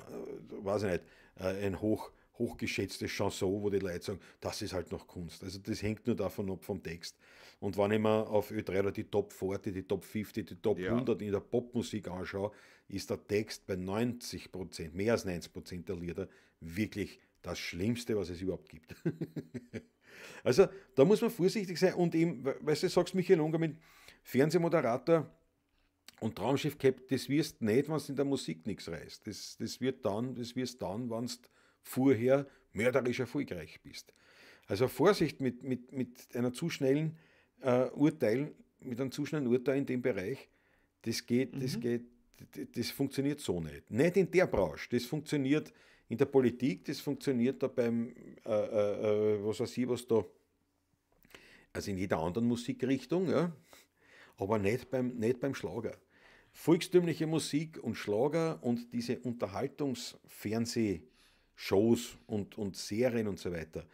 weiß ich nicht, äh, ein hoch, hochgeschätztes Chanson, wo die Leute sagen, das ist halt noch Kunst. Also das hängt nur davon ab vom Text. Und wenn ich mir auf Ö3 oder die Top 40, die Top 50, die Top ja. 100 in der Popmusik anschaue, ist der Text bei 90 Prozent, mehr als 90 Prozent der Lieder wirklich das Schlimmste, was es überhaupt gibt. Also da muss man vorsichtig sein und eben, weißt du, sagst Michael Unger mit Fernsehmoderator und Traumschiff-Cap, das wirst nicht, wenn es in der Musik nichts reißt. Das, das wird dann, das wirst dann, wenn du vorher mörderisch erfolgreich bist. Also Vorsicht mit, mit, mit einer zu schnellen äh, Urteil, mit einem zu schnellen Urteil in dem Bereich, das geht, mhm. das geht, das funktioniert so nicht. Nicht in der Branche, das funktioniert in der Politik, das funktioniert da beim, äh, äh, äh, was weiß ich, was da, also in jeder anderen Musikrichtung, ja, aber nicht beim, nicht beim Schlager. Volkstümliche Musik und Schlager und diese Unterhaltungsfernsehshows und, und Serien und so weiter,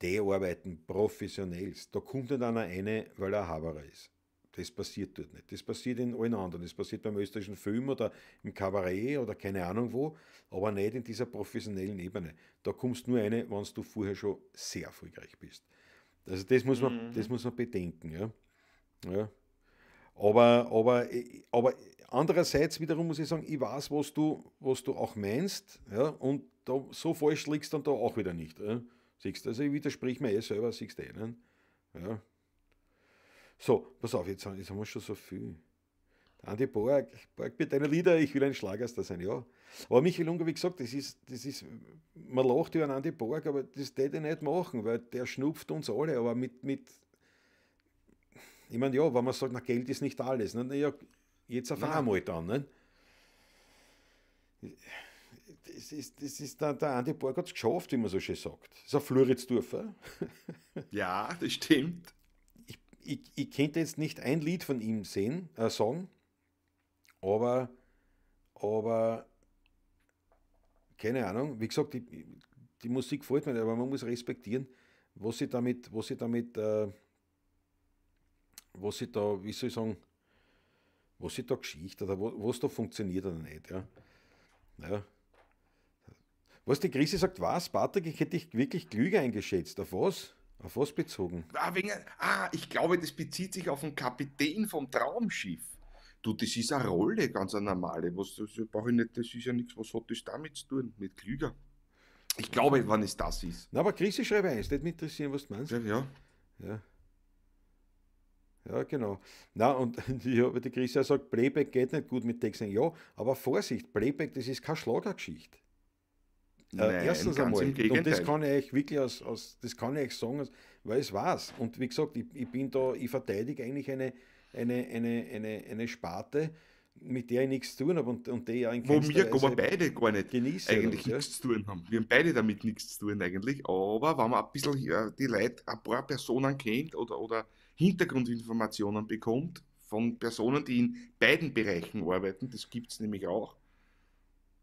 die arbeiten professionell. Da kommt nicht einer eine, weil er Haberer ist. Das passiert dort nicht. Das passiert in allen anderen. Das passiert beim österreichischen Film oder im Kabarett oder keine Ahnung wo, aber nicht in dieser professionellen Ebene. Da kommst nur eine, wenn du vorher schon sehr erfolgreich bist. Also das muss man, mhm. das muss man bedenken. Ja. Ja. Aber, aber, aber andererseits wiederum muss ich sagen, ich weiß, was du, was du auch meinst ja, und da, so falsch liegst du dann da auch wieder nicht. Ja. Siehst, also ich widersprich mir eh selber, siehst du eh. Ne? Ja. So, pass auf, jetzt, jetzt haben wir schon so viel. Andi Borg, Borg mit deinen Lieder, ich will ein Schlagerster sein, ja. Aber Michael Unger, wie gesagt, das ist, das ist, man lacht über Andi Borg, aber das täte ich nicht machen, weil der schnupft uns alle, aber mit, mit ich meine, ja, wenn man sagt, na, Geld ist nicht alles, ne? ja, jetzt erfahren wir dann, ne? Das ist, das ist der, der Andi Borg hat es geschafft, wie man so schön sagt. Das ist ein Floridsdorfer. ja, das stimmt ich, ich könnte jetzt nicht ein Lied von ihm sehen, äh, sagen, aber, aber keine Ahnung, wie gesagt, die, die Musik gefällt mir, aber man muss respektieren, was sie damit, was sie damit, äh, was sie da, wie soll ich sagen, was sie da Geschichte oder was da funktioniert oder nicht. Ja. ja. Was die Krise sagt, was, Patrick, ich hätte dich wirklich klüger eingeschätzt. Auf was? Auf was bezogen? Ah, wegen, ah, ich glaube, das bezieht sich auf den Kapitän vom Traumschiff. Du, das ist eine Rolle, ganz eine normale. Was, das, ich nicht, das ist ja nichts, was hat das damit zu tun? Mit Klüger. Ich glaube, wann es das ist. Na, aber Krise schreibe eins, das mich interessieren, was du meinst. Ja, ja. Ja, ja genau. Na, und die, die Krise sagt, Playback geht nicht gut mit Texten. Ja, aber Vorsicht, Playback, das ist keine Schlagergeschichte. Äh, Nein, erstens einmal, und das kann ich euch wirklich aus, aus, das kann ich euch sagen, weil es war's. Und wie gesagt, ich, ich bin da, ich verteidige eigentlich eine, eine, eine, eine, eine Sparte, mit der ich nichts zu tun habe und, und die ja in Wo wir beide gar nicht genießen, eigentlich ja. nichts zu tun haben. Wir haben beide damit nichts zu tun eigentlich, aber wenn man ein bisschen die Leute, ein paar Personen kennt oder, oder Hintergrundinformationen bekommt von Personen, die in beiden Bereichen arbeiten, das gibt es nämlich auch,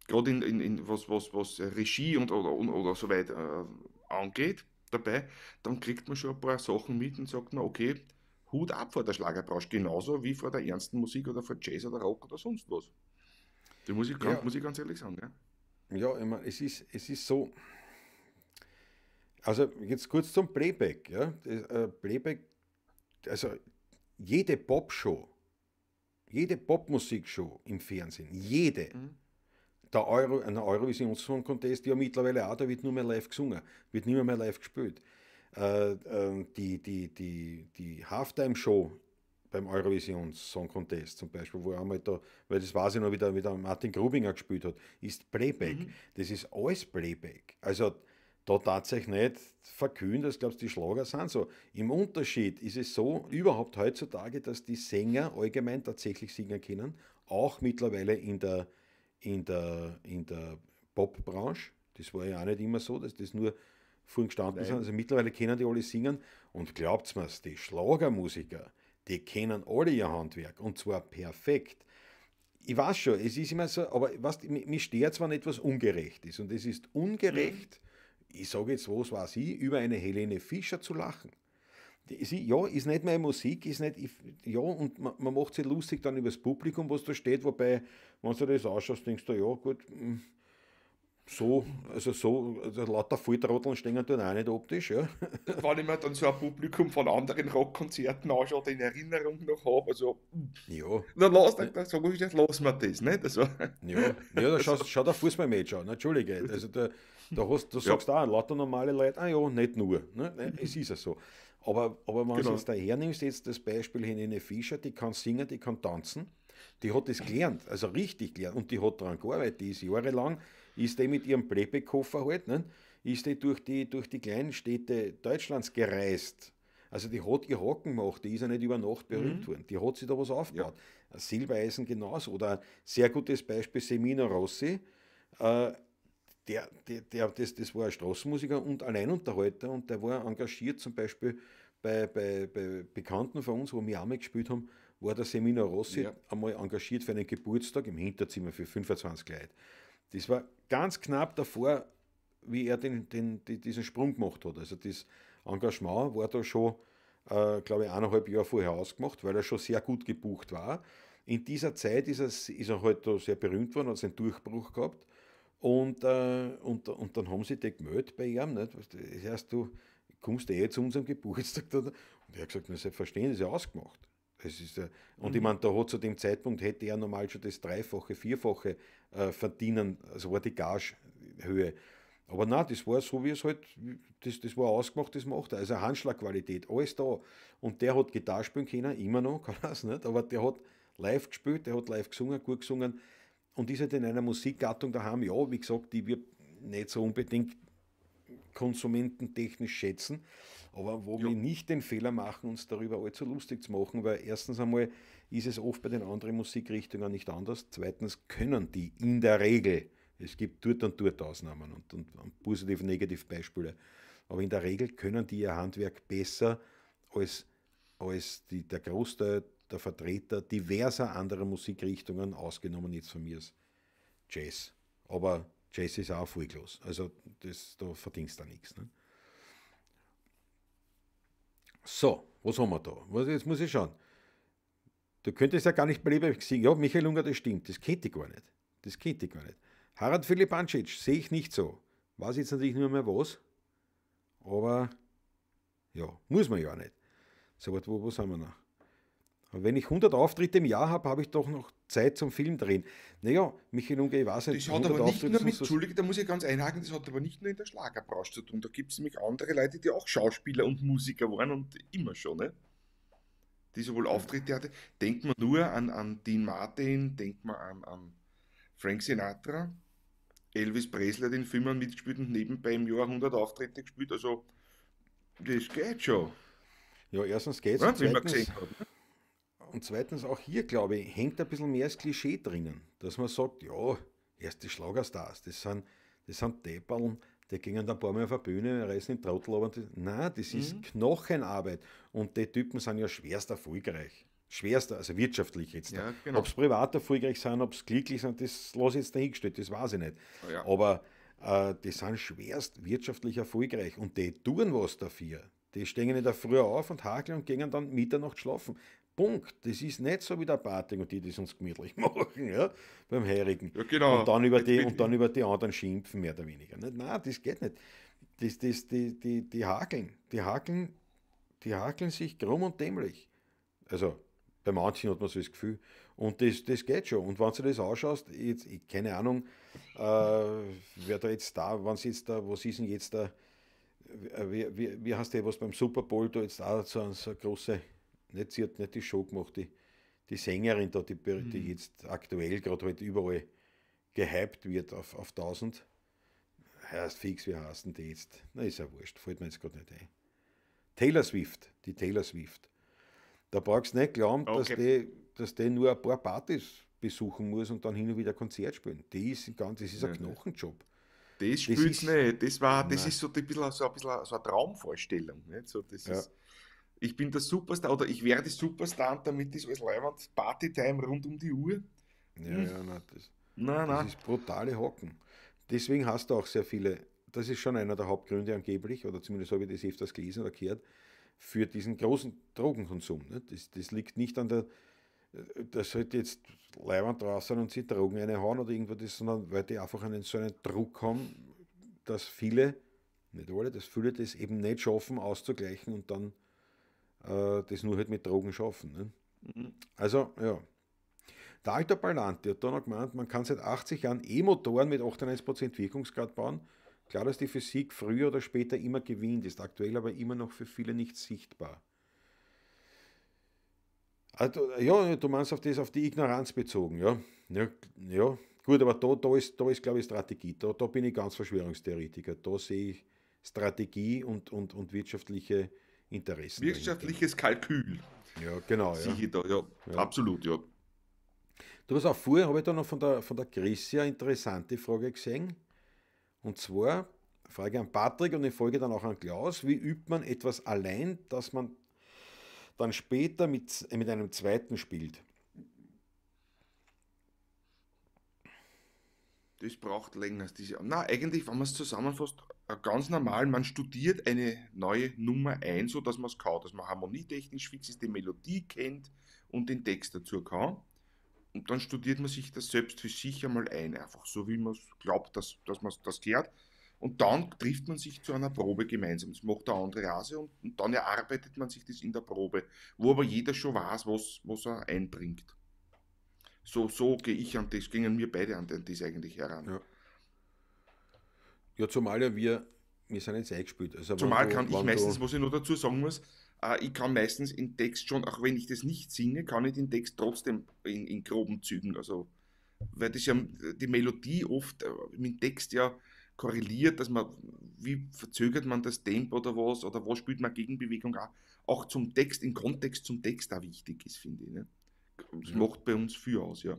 gerade in, in, in, was, was, was Regie und, oder, und, oder so weiter äh, angeht, dabei, dann kriegt man schon ein paar Sachen mit und sagt man, okay, Hut ab vor der Schlagerbranche, genauso wie vor der ernsten Musik oder vor Jazz oder Rock oder sonst was. Das muss ich, ganz, ja. muss ich ganz ehrlich sagen. Gell? ja ich meine, es ist, es ist so. Also jetzt kurz zum Playback. Ja? Das, äh, Playback, also jede Popshow, jede Popmusikshow im Fernsehen, jede. Mhm der Euro, ein Eurovision Song Contest ja mittlerweile auch, da wird nur mehr live gesungen, wird nicht mehr live gespielt. Äh, äh, die, die, die, die Halftime-Show beim Eurovision Song Contest zum Beispiel, wo einmal da, weil das weiß ich noch, wie der, wie der Martin Grubinger gespielt hat, ist Playback. Mhm. Das ist alles Playback. Also da tatsächlich nicht verkühnt, das glaubst die Schlager sind so. Im Unterschied ist es so, überhaupt heutzutage, dass die Sänger allgemein tatsächlich singen können, auch mittlerweile in der in der, in der Popbranche. Das war ja auch nicht immer so, dass das nur vorhin gestanden sind. Also mittlerweile kennen die alle singen. Und glaubt mir, die Schlagermusiker, die kennen alle ihr Handwerk. Und zwar perfekt. Ich weiß schon, es ist immer so, aber weißt, mich stört zwar etwas ungerecht ist. Und es ist ungerecht, mhm. ich sage jetzt was weiß ich, über eine Helene Fischer zu lachen ja, ist nicht meine Musik, ist nicht, ich, ja, und man, man macht sich lustig dann über das Publikum, was da steht, wobei, wenn du das ausschaust, denkst du, ja, gut, hm, so, also so, also lauter Volltrotteln stehen dann auch nicht optisch, ja. Wenn ich mir dann so ein Publikum von anderen Rockkonzerten anschaue, die in Erinnerung noch habe, also, ja. dann lass, dann, dann sag ich, jetzt lassen wir das, nicht? Also. Ja, ja da also schaust, schau der Fußballmatch an, Entschuldige, also da, da, hast, da sagst du ja. auch lauter normale Leute, ah ja, nicht nur, ne? es mhm. ist ja so. Aber, aber wenn genau. du jetzt da hernimmst, jetzt das Beispiel Helene Fischer, die kann singen, die kann tanzen, die hat das gelernt, also richtig gelernt und die hat daran gearbeitet, die ist jahrelang, ist die mit ihrem Playback-Koffer halt, ne? ist die durch, die durch die kleinen Städte Deutschlands gereist. Also die hat ihr Haken gemacht, die ist ja nicht über Nacht mhm. berühmt mhm. worden, die hat sich da was aufgebaut. Ja. Silbereisen genauso oder ein sehr gutes Beispiel Semino Rossi, äh, der, der, der, das, das war ein Straßenmusiker und Alleinunterhalter und der war engagiert zum Beispiel bei, bei, bei Bekannten von uns, wo wir auch mal gespielt haben, war der Semino Rossi ja. einmal engagiert für einen Geburtstag im Hinterzimmer für 25 Leute. Das war ganz knapp davor, wie er den, den, den diesen Sprung gemacht hat. Also das Engagement war da schon, äh, glaube ich, eineinhalb Jahre vorher ausgemacht, weil er schon sehr gut gebucht war. In dieser Zeit ist er, ist er halt da sehr berühmt worden, hat seinen Durchbruch gehabt. Und, äh, und, und dann haben sie den gemeldet bei ihm. Nicht? heißt, du, kommst du eh zu unserem Geburtstag? Da? Und er hat gesagt, na selbstverständlich, ist ja ausgemacht. Das ist, und mhm. ich meine, da hat zu dem Zeitpunkt hätte er normal schon das Dreifache, Vierfache äh, verdienen, also war die Gagehöhe. Aber na, das war so, wie es halt, das, das war ausgemacht, das macht er. Also Handschlagqualität, alles da. Und der hat Gitarre spielen können, immer noch, kann das nicht, aber der hat live gespielt, der hat live gesungen, gut gesungen und ist halt in einer Musikgattung daheim, ja, wie gesagt, die wir nicht so unbedingt konsumententechnisch schätzen, aber wo jo. wir nicht den Fehler machen, uns darüber allzu lustig zu machen, weil erstens einmal ist es oft bei den anderen Musikrichtungen nicht anders, zweitens können die in der Regel, es gibt dort und dort Ausnahmen und, und, und positiv-negativ-Beispiele, aber in der Regel können die ihr Handwerk besser als, als die, der Großteil der Vertreter diverser anderer Musikrichtungen, ausgenommen jetzt von mir ist Jazz. Aber Jazz ist auch erfolglos. Also das, da verdienst du nichts. Ne? So, was haben wir da? jetzt muss ich schauen. Du könntest ja gar nicht bei Leberweg singen. Ja, Michael Unger, das stimmt. Das kennt ich gar nicht. Das kennt ich gar nicht. Harald Philipp Ancic sehe ich nicht so. Weiß jetzt natürlich nur mehr was. Aber ja, muss man ja auch nicht. So, was, wo, wo wir noch? Und wenn ich 100 Auftritte im Jahr habe, habe ich doch noch Zeit zum Film drehen. Naja, Michael Unge, ich weiß nicht. Das hat aber nicht nur mit, Entschuldige, da muss ich ganz einhaken, das hat aber nicht nur in der Schlagerbranche zu tun. Da gibt es nämlich andere Leute, die auch Schauspieler und Musiker waren und immer schon, ne? Die sowohl Auftritte hatte. Denkt man nur an, an Dean Martin, denkt man an, an Frank Sinatra. Elvis Presley hat in Filmen mitgespielt und nebenbei im Jahr 100 Auftritte gespielt. Also, das geht schon. Ja, erstens geht's. Ja, wie wir gesehen haben. Ne? Und zweitens, auch hier, glaube ich, hängt ein bisschen mehr das Klischee drinnen, dass man sagt, ja, erste Schlagerstars, das sind, das sind Depperln, die gingen dann ein paar Mal auf der Bühne, reißen den Trottel aber Nein, das ist mhm. Knochenarbeit. Und die Typen sind ja schwerst erfolgreich. Schwerster, also wirtschaftlich jetzt. Ja, genau. Ob es privat erfolgreich sind, ob es glücklich sind, das lasse ich jetzt dahingestellt, das weiß ich nicht. Oh ja. Aber äh, die sind schwerst wirtschaftlich erfolgreich und die tun was dafür. Die stehen nicht früher auf und hakeln und gehen dann Mitternacht schlafen. Punkt. Das ist nicht so wie der Parting und die, die es uns gemütlich machen, ja, beim Heirigen. Ja, genau. Und dann über die, und dann über die anderen schimpfen, mehr oder weniger. Nein, das geht nicht. Das, das, die, die, die hakeln, die hakeln, die hakeln sich krumm und dämlich. Also, bei manchen hat man so das Gefühl. Und das, das geht schon. Und wenn du das ausschaust, jetzt, ich, keine Ahnung, äh, wer da jetzt da, wann jetzt da, was ist denn jetzt da, wie, wie, wie heißt der, was beim Super Bowl da jetzt auch so, so eine große nicht, sie hat nicht die Show gemacht, die, die Sängerin da, die, die mhm. jetzt aktuell gerade halt überall gehypt wird auf, auf 1000. Heißt fix, wie heißen die jetzt? Na, ist ja wurscht, fällt mir jetzt gerade nicht ein. Taylor Swift, die Taylor Swift. Da brauchst du nicht glauben, okay. dass, die, dass die nur ein paar Partys besuchen muss und dann hin und wieder Konzert spielen. Die ist ganz, das ist ein Knochenjob. Das spielt nicht. Das, war, das ist so ein bisschen, so ein bisschen so eine Traumvorstellung. Nicht? So, das ja. ist, ich bin der Superstar oder ich werde Superstar und damit ist alles Leibwand Partytime rund um die Uhr. Ja, hm. ja, nein, das, nein, das nein. ist brutale Hocken. Deswegen hast du auch sehr viele, das ist schon einer der Hauptgründe angeblich, oder zumindest habe ich das öfters gelesen oder gehört, für diesen großen Drogenkonsum. Ne? Das, das liegt nicht an der, dass sollte jetzt Leibwand draußen und sie Drogen reinhauen oder irgendwas, ist, sondern weil die einfach einen so einen Druck haben, dass viele, nicht alle, dass viele das eben nicht schaffen auszugleichen und dann äh, das nur halt mit Drogen schaffen. Ne? Mhm. Also, ja. Der alte Ballante hat da noch gemeint, man kann seit 80 Jahren E-Motoren mit 98% Wirkungsgrad bauen. Klar, dass die Physik früher oder später immer gewinnt, ist aktuell aber immer noch für viele nicht sichtbar. Also, ja, du meinst auf, das, auf die Ignoranz bezogen, ja. Ja, ja. gut, aber da, da ist, da ist glaube ich, Strategie. Da, da bin ich ganz Verschwörungstheoretiker. Da sehe ich Strategie und, und, und wirtschaftliche Interessen. Wirtschaftliches dahinter. Kalkül. Ja, genau. Ja. Da, ja. ja. Absolut, ja. Du hast auch vorher, habe ich da noch von der, von der Chrissia eine interessante Frage gesehen. Und zwar, Frage an Patrick und eine Folge dann auch an Klaus, wie übt man etwas allein, dass man dann später mit, mit einem zweiten spielt? Das braucht länger als diese. Na, eigentlich, wenn man es zusammenfasst, äh, ganz normal, man studiert eine neue Nummer ein, so dass man es kann, dass man harmonietechnisch fix ist, die Melodie kennt und den Text dazu kann. Und dann studiert man sich das selbst für sich einmal ein, einfach so wie man es glaubt, dass, dass man das gehört. Und dann trifft man sich zu einer Probe gemeinsam. Das macht der andere Hase und, und, dann erarbeitet man sich das in der Probe, wo aber jeder schon weiß, was, was er einbringt. So, so gehe ich an das, gingen wir beide an das eigentlich heran. Ja, ja zumal ja wir, wir sind jetzt eingespielt. Also zumal du, kann ich meistens, was ich nur dazu sagen muss, äh, ich kann meistens in Text schon, auch wenn ich das nicht singe, kann ich den Text trotzdem in, in groben Zügen, also weil das ja die Melodie oft äh, mit Text ja korreliert, dass man, wie verzögert man das Tempo oder was, oder wo spielt man Gegenbewegung auch, auch zum Text, im Kontext zum Text auch wichtig ist, finde ich. Ne? es ja. macht bei uns viel aus, ja.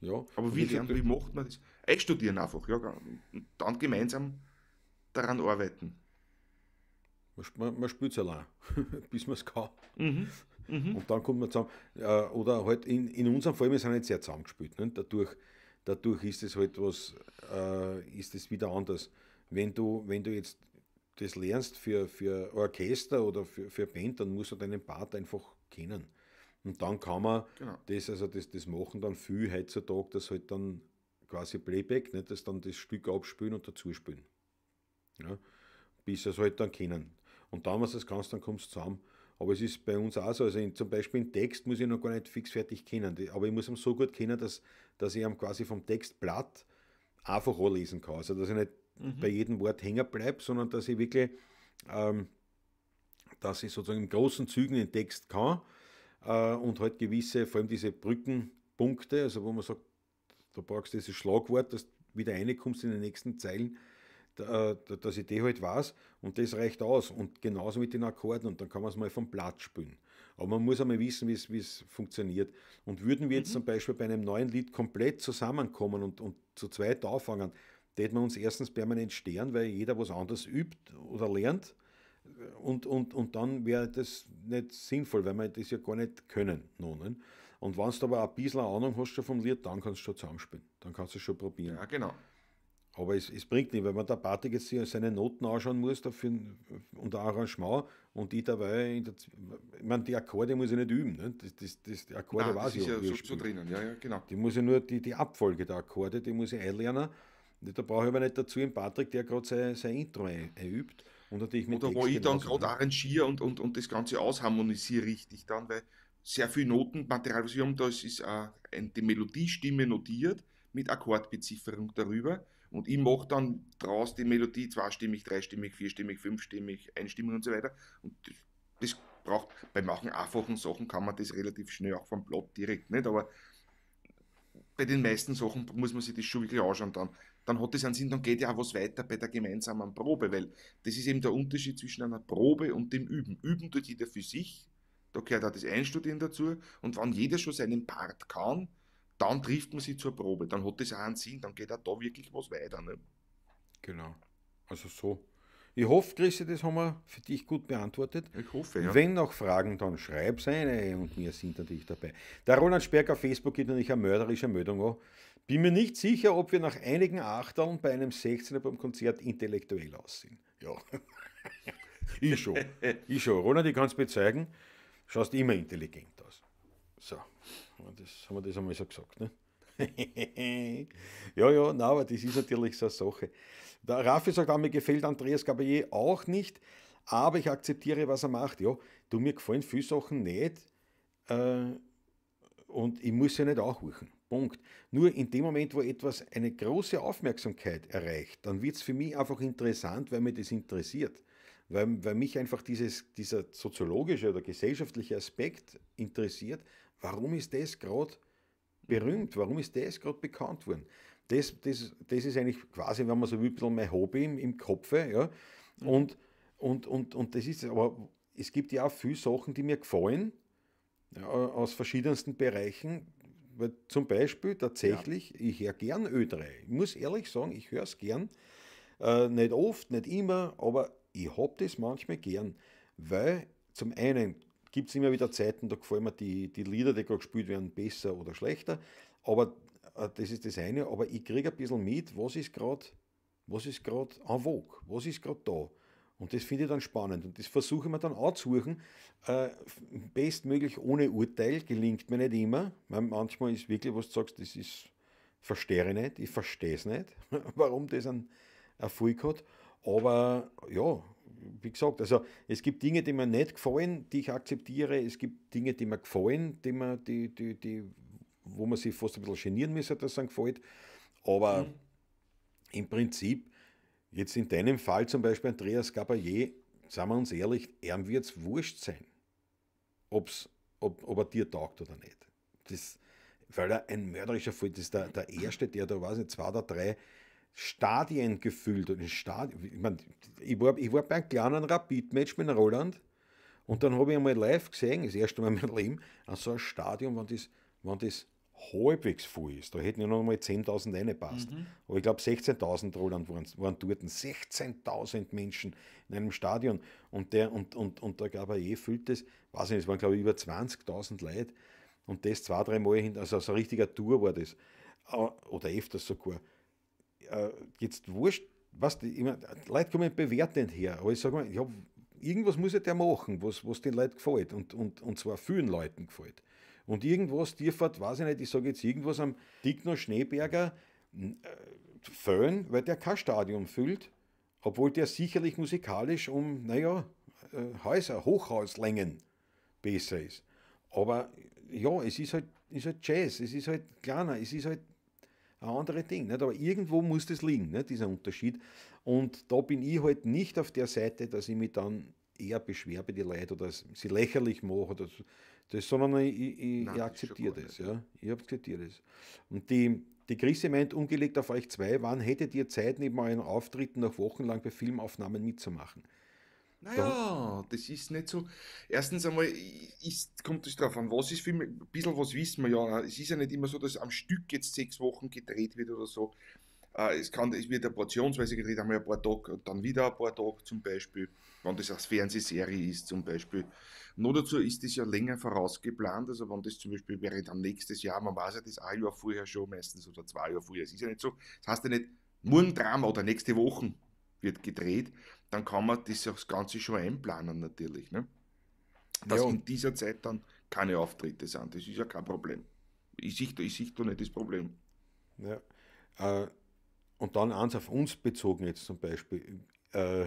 Ja. Aber wie, lernt, wie macht man das? Echt äh, studieren einfach, ja. Und dann gemeinsam daran arbeiten. Man, man spielt es allein, bis man es kann. Mhm. Mhm. Und dann kommt man zusammen. Oder halt in, in unserem Fall, wir sind nicht sehr zusammengespielt. Ne? Dadurch, dadurch ist es halt was, äh, ist es wieder anders. Wenn du, wenn du jetzt das lernst für, für Orchester oder für, für Band, dann musst du deinen Part einfach kennen. Und dann kann man genau. das, also das, das machen dann viel heutzutage, das halt dann quasi Playback, nicht, dass dann das Stück abspülen und dazuspielen. Ja, bis sie es halt dann kennen. Und dann, wenn du das kannst, dann kommst du zusammen. Aber es ist bei uns auch so. Also in, zum Beispiel im Text muss ich noch gar nicht fix fertig kennen. Aber ich muss ihn so gut kennen, dass, dass ich ihn quasi vom Textblatt einfach anlesen kann. Also dass ich nicht mhm. bei jedem Wort hängen bleibe, sondern dass ich wirklich, ähm, dass ich sozusagen in großen Zügen den Text kann äh, und halt gewisse, vor allem diese Brückenpunkte, also wo man sagt, da brauchst du dieses Schlagwort, dass du wieder reinkommst in den nächsten Zeilen, äh, dass ich die halt weiß und das reicht aus. Und genauso mit den Akkorden und dann kann man es mal vom Blatt spielen. Aber man muss einmal wissen, wie es funktioniert. Und würden wir jetzt mhm. zum Beispiel bei einem neuen Lied komplett zusammenkommen und, und zu zweit anfangen, täten wir uns erstens permanent stören, weil jeder was anderes übt oder lernt und, und, und dann wäre das nicht sinnvoll, weil wir das ja gar nicht können. Nun. Und wenn du aber ein bisschen Ahnung hast schon vom Lied, dann kannst du schon zusammenspielen. Dann kannst du schon probieren. Ja, genau. Aber es, es bringt nicht, wenn man der Party jetzt seine Noten anschauen muss dafür, und ein Arrangement und ich dabei, in der, ich meine, die Akkorde muss ich nicht üben. Ne? Das, das, das, die Akkorde Nein, weiß das ich ist ja so, so drinnen, ja, ja, genau. Die muss ich nur, die, die Abfolge der Akkorde, die muss ich einlernen. Da brauche ich aber nicht dazu einen Patrick, der gerade sein, sein Intro einübt. Ein und natürlich mit Oder wo ich dann gerade ne? arrangiere und, und, und das Ganze ausharmonisiere richtig dann, weil sehr viel Notenmaterial, was wir haben, da ist, ist uh, die Melodiestimme notiert mit Akkordbezifferung darüber. Und ich mache dann draus die Melodie zweistimmig, dreistimmig, vierstimmig, fünfstimmig, einstimmig und so weiter. Und das, das braucht, bei manchen einfachen Sachen kann man das relativ schnell auch vom Plot direkt nicht, aber bei den meisten Sachen muss man sich das schon wirklich anschauen dann dann hat es einen Sinn, dann geht ja auch was weiter bei der gemeinsamen Probe, weil das ist eben der Unterschied zwischen einer Probe und dem Üben. Üben tut jeder für sich, da gehört auch das Einstudieren dazu und wenn jeder schon seinen Part kann, dann trifft man sich zur Probe, dann hat das auch einen Sinn, dann geht auch da wirklich was weiter. Ne? Genau, also so. Ich hoffe, Christi, das haben wir für dich gut beantwortet. Ich hoffe, ja. Wenn noch Fragen, dann schreib's eine und wir sind natürlich dabei. Der Roland Sperger auf Facebook geht natürlich eine mörderische Meldung an. Bin mir nicht sicher, ob wir nach einigen Achtern bei einem 16er beim Konzert intellektuell aussehen. Ja. ich schon. Ich schon. Ronald, ich kann es mir zeigen. Schaust immer intelligent aus. So. Das haben wir das einmal so gesagt, ne? ja, ja, na, aber das ist natürlich so eine Sache. Der Raffi sagt auch, mir gefällt Andreas Gabriel auch nicht, aber ich akzeptiere, was er macht. Ja, du, mir gefallen viele Sachen nicht äh, und ich muss ja nicht auch huchen. Punkt. Nur in dem Moment, wo etwas eine große Aufmerksamkeit erreicht, dann wird es für mich einfach interessant, weil mir das interessiert. Weil, weil mich einfach dieses, dieser soziologische oder gesellschaftliche Aspekt interessiert, warum ist das gerade berühmt, mhm. warum ist das gerade bekannt worden. Das, das, das ist eigentlich quasi, wenn man so will, ein bisschen mein Hobby im, im Kopf. Ja? Mhm. Und, und, und, und das ist, aber es gibt ja auch viele Sachen, die mir gefallen, ja, aus verschiedensten Bereichen, weil zum Beispiel tatsächlich, ja. ich höre gern Ö3. Ich muss ehrlich sagen, ich höre es gern. Äh, nicht oft, nicht immer, aber ich habe das manchmal gern. Weil zum einen gibt es immer wieder Zeiten, da gefallen mir die, die Lieder, die gerade gespielt werden, besser oder schlechter. Aber äh, das ist das eine. Aber ich kriege ein bisschen mit, was ist gerade was ist gerade en vogue, was ist gerade da. Und das finde ich dann spannend und das versuche ich mir dann auch zu suchen. Äh, bestmöglich ohne Urteil gelingt mir nicht immer. Weil manchmal ist wirklich, was du sagst, das ist, verstehe ich nicht, ich verstehe es nicht, warum das ein Erfolg hat. Aber ja, wie gesagt, also es gibt Dinge, die mir nicht gefallen, die ich akzeptiere. Es gibt Dinge, die mir gefallen, die mir, die, die, die, wo man sich fast ein bisschen genieren müsste, dass es einem gefällt. Aber mhm. im Prinzip Jetzt in deinem Fall zum Beispiel Andreas Gabaye, sagen wir uns ehrlich, er wird es wurscht sein, ob's, ob, ob er dir taugt oder nicht. Das, weil er ein mörderischer Fall ist, der, der Erste, der da, weiß nicht, zwei oder drei Stadien gefüllt. hat. ich, mein, ich, war, ich war bei einem kleinen Rapid-Match mit Roland und dann habe ich einmal live gesehen, das erste Mal in meinem Leben, an so einem Stadion, wenn das, wenn das halbwegs voll ist. Da hätten ja noch mal 10.000 reingepasst. Mhm. Aber ich glaube, 16.000 Roland waren, waren dort. 16.000 Menschen in einem Stadion. Und der, und, und, und der Gabriel eh füllt das, weiß nicht, es waren glaube ich über 20.000 Leute. Und das zwei, drei Mal hin, also so ein richtiger Tour war das. Oder öfters sogar. Äh, jetzt wurscht, was die, ich mein, Leute kommen bewertend her. Aber ich sage mal, ich hab, irgendwas muss ja der machen, was, was den Leuten gefällt. Und, und, und zwar vielen Leuten gefällt. Und irgendwas, Tierfahrt, weiß ich nicht, ich sage jetzt irgendwas am Digno Schneeberger äh, Föhn, weil der kein Stadion füllt, obwohl der sicherlich musikalisch um, naja, äh, Häuser, Hochhauslängen besser ist. Aber ja, es ist halt, ist halt Jazz, es ist halt kleiner, es ist halt ein anderes Ding. Nicht? Aber irgendwo muss das liegen, nicht? dieser Unterschied. Und da bin ich halt nicht auf der Seite, dass ich mich dann eher beschwerbe, die Leute oder sie lächerlich mache oder das, sondern ich, ich, Nein, ich akzeptiere das. Ja. Ich akzeptiere das. Und die, die Krise meint, umgelegt auf euch zwei, wann hättet ihr Zeit, neben euren Auftritten noch wochenlang bei Filmaufnahmen mitzumachen? Naja, das ist nicht so. Erstens einmal ist, kommt es darauf an, was ist Film, ein bisschen was wissen wir ja. Es ist ja nicht immer so, dass am Stück jetzt sechs Wochen gedreht wird oder so. Äh, es, kann, es wird ja portionsweise gedreht, einmal ein paar Tage, und dann wieder ein paar Tage zum Beispiel, wenn das als Fernsehserie ist zum Beispiel. Nur dazu ist das ja länger vorausgeplant, also wenn das zum Beispiel wäre dann nächstes Jahr, man weiß ja das ein Jahr vorher schon meistens oder zwei Jahre vorher, es ist ja nicht so, das heißt ja nicht, morgen Drama oder nächste Woche wird gedreht, dann kann man das, das Ganze schon einplanen natürlich, ne? dass ja. in dieser Zeit dann keine Auftritte sind, das ist ja kein Problem. Ich sehe da nicht das Problem. Ja. Äh, und dann eins auf uns bezogen jetzt zum Beispiel. Äh,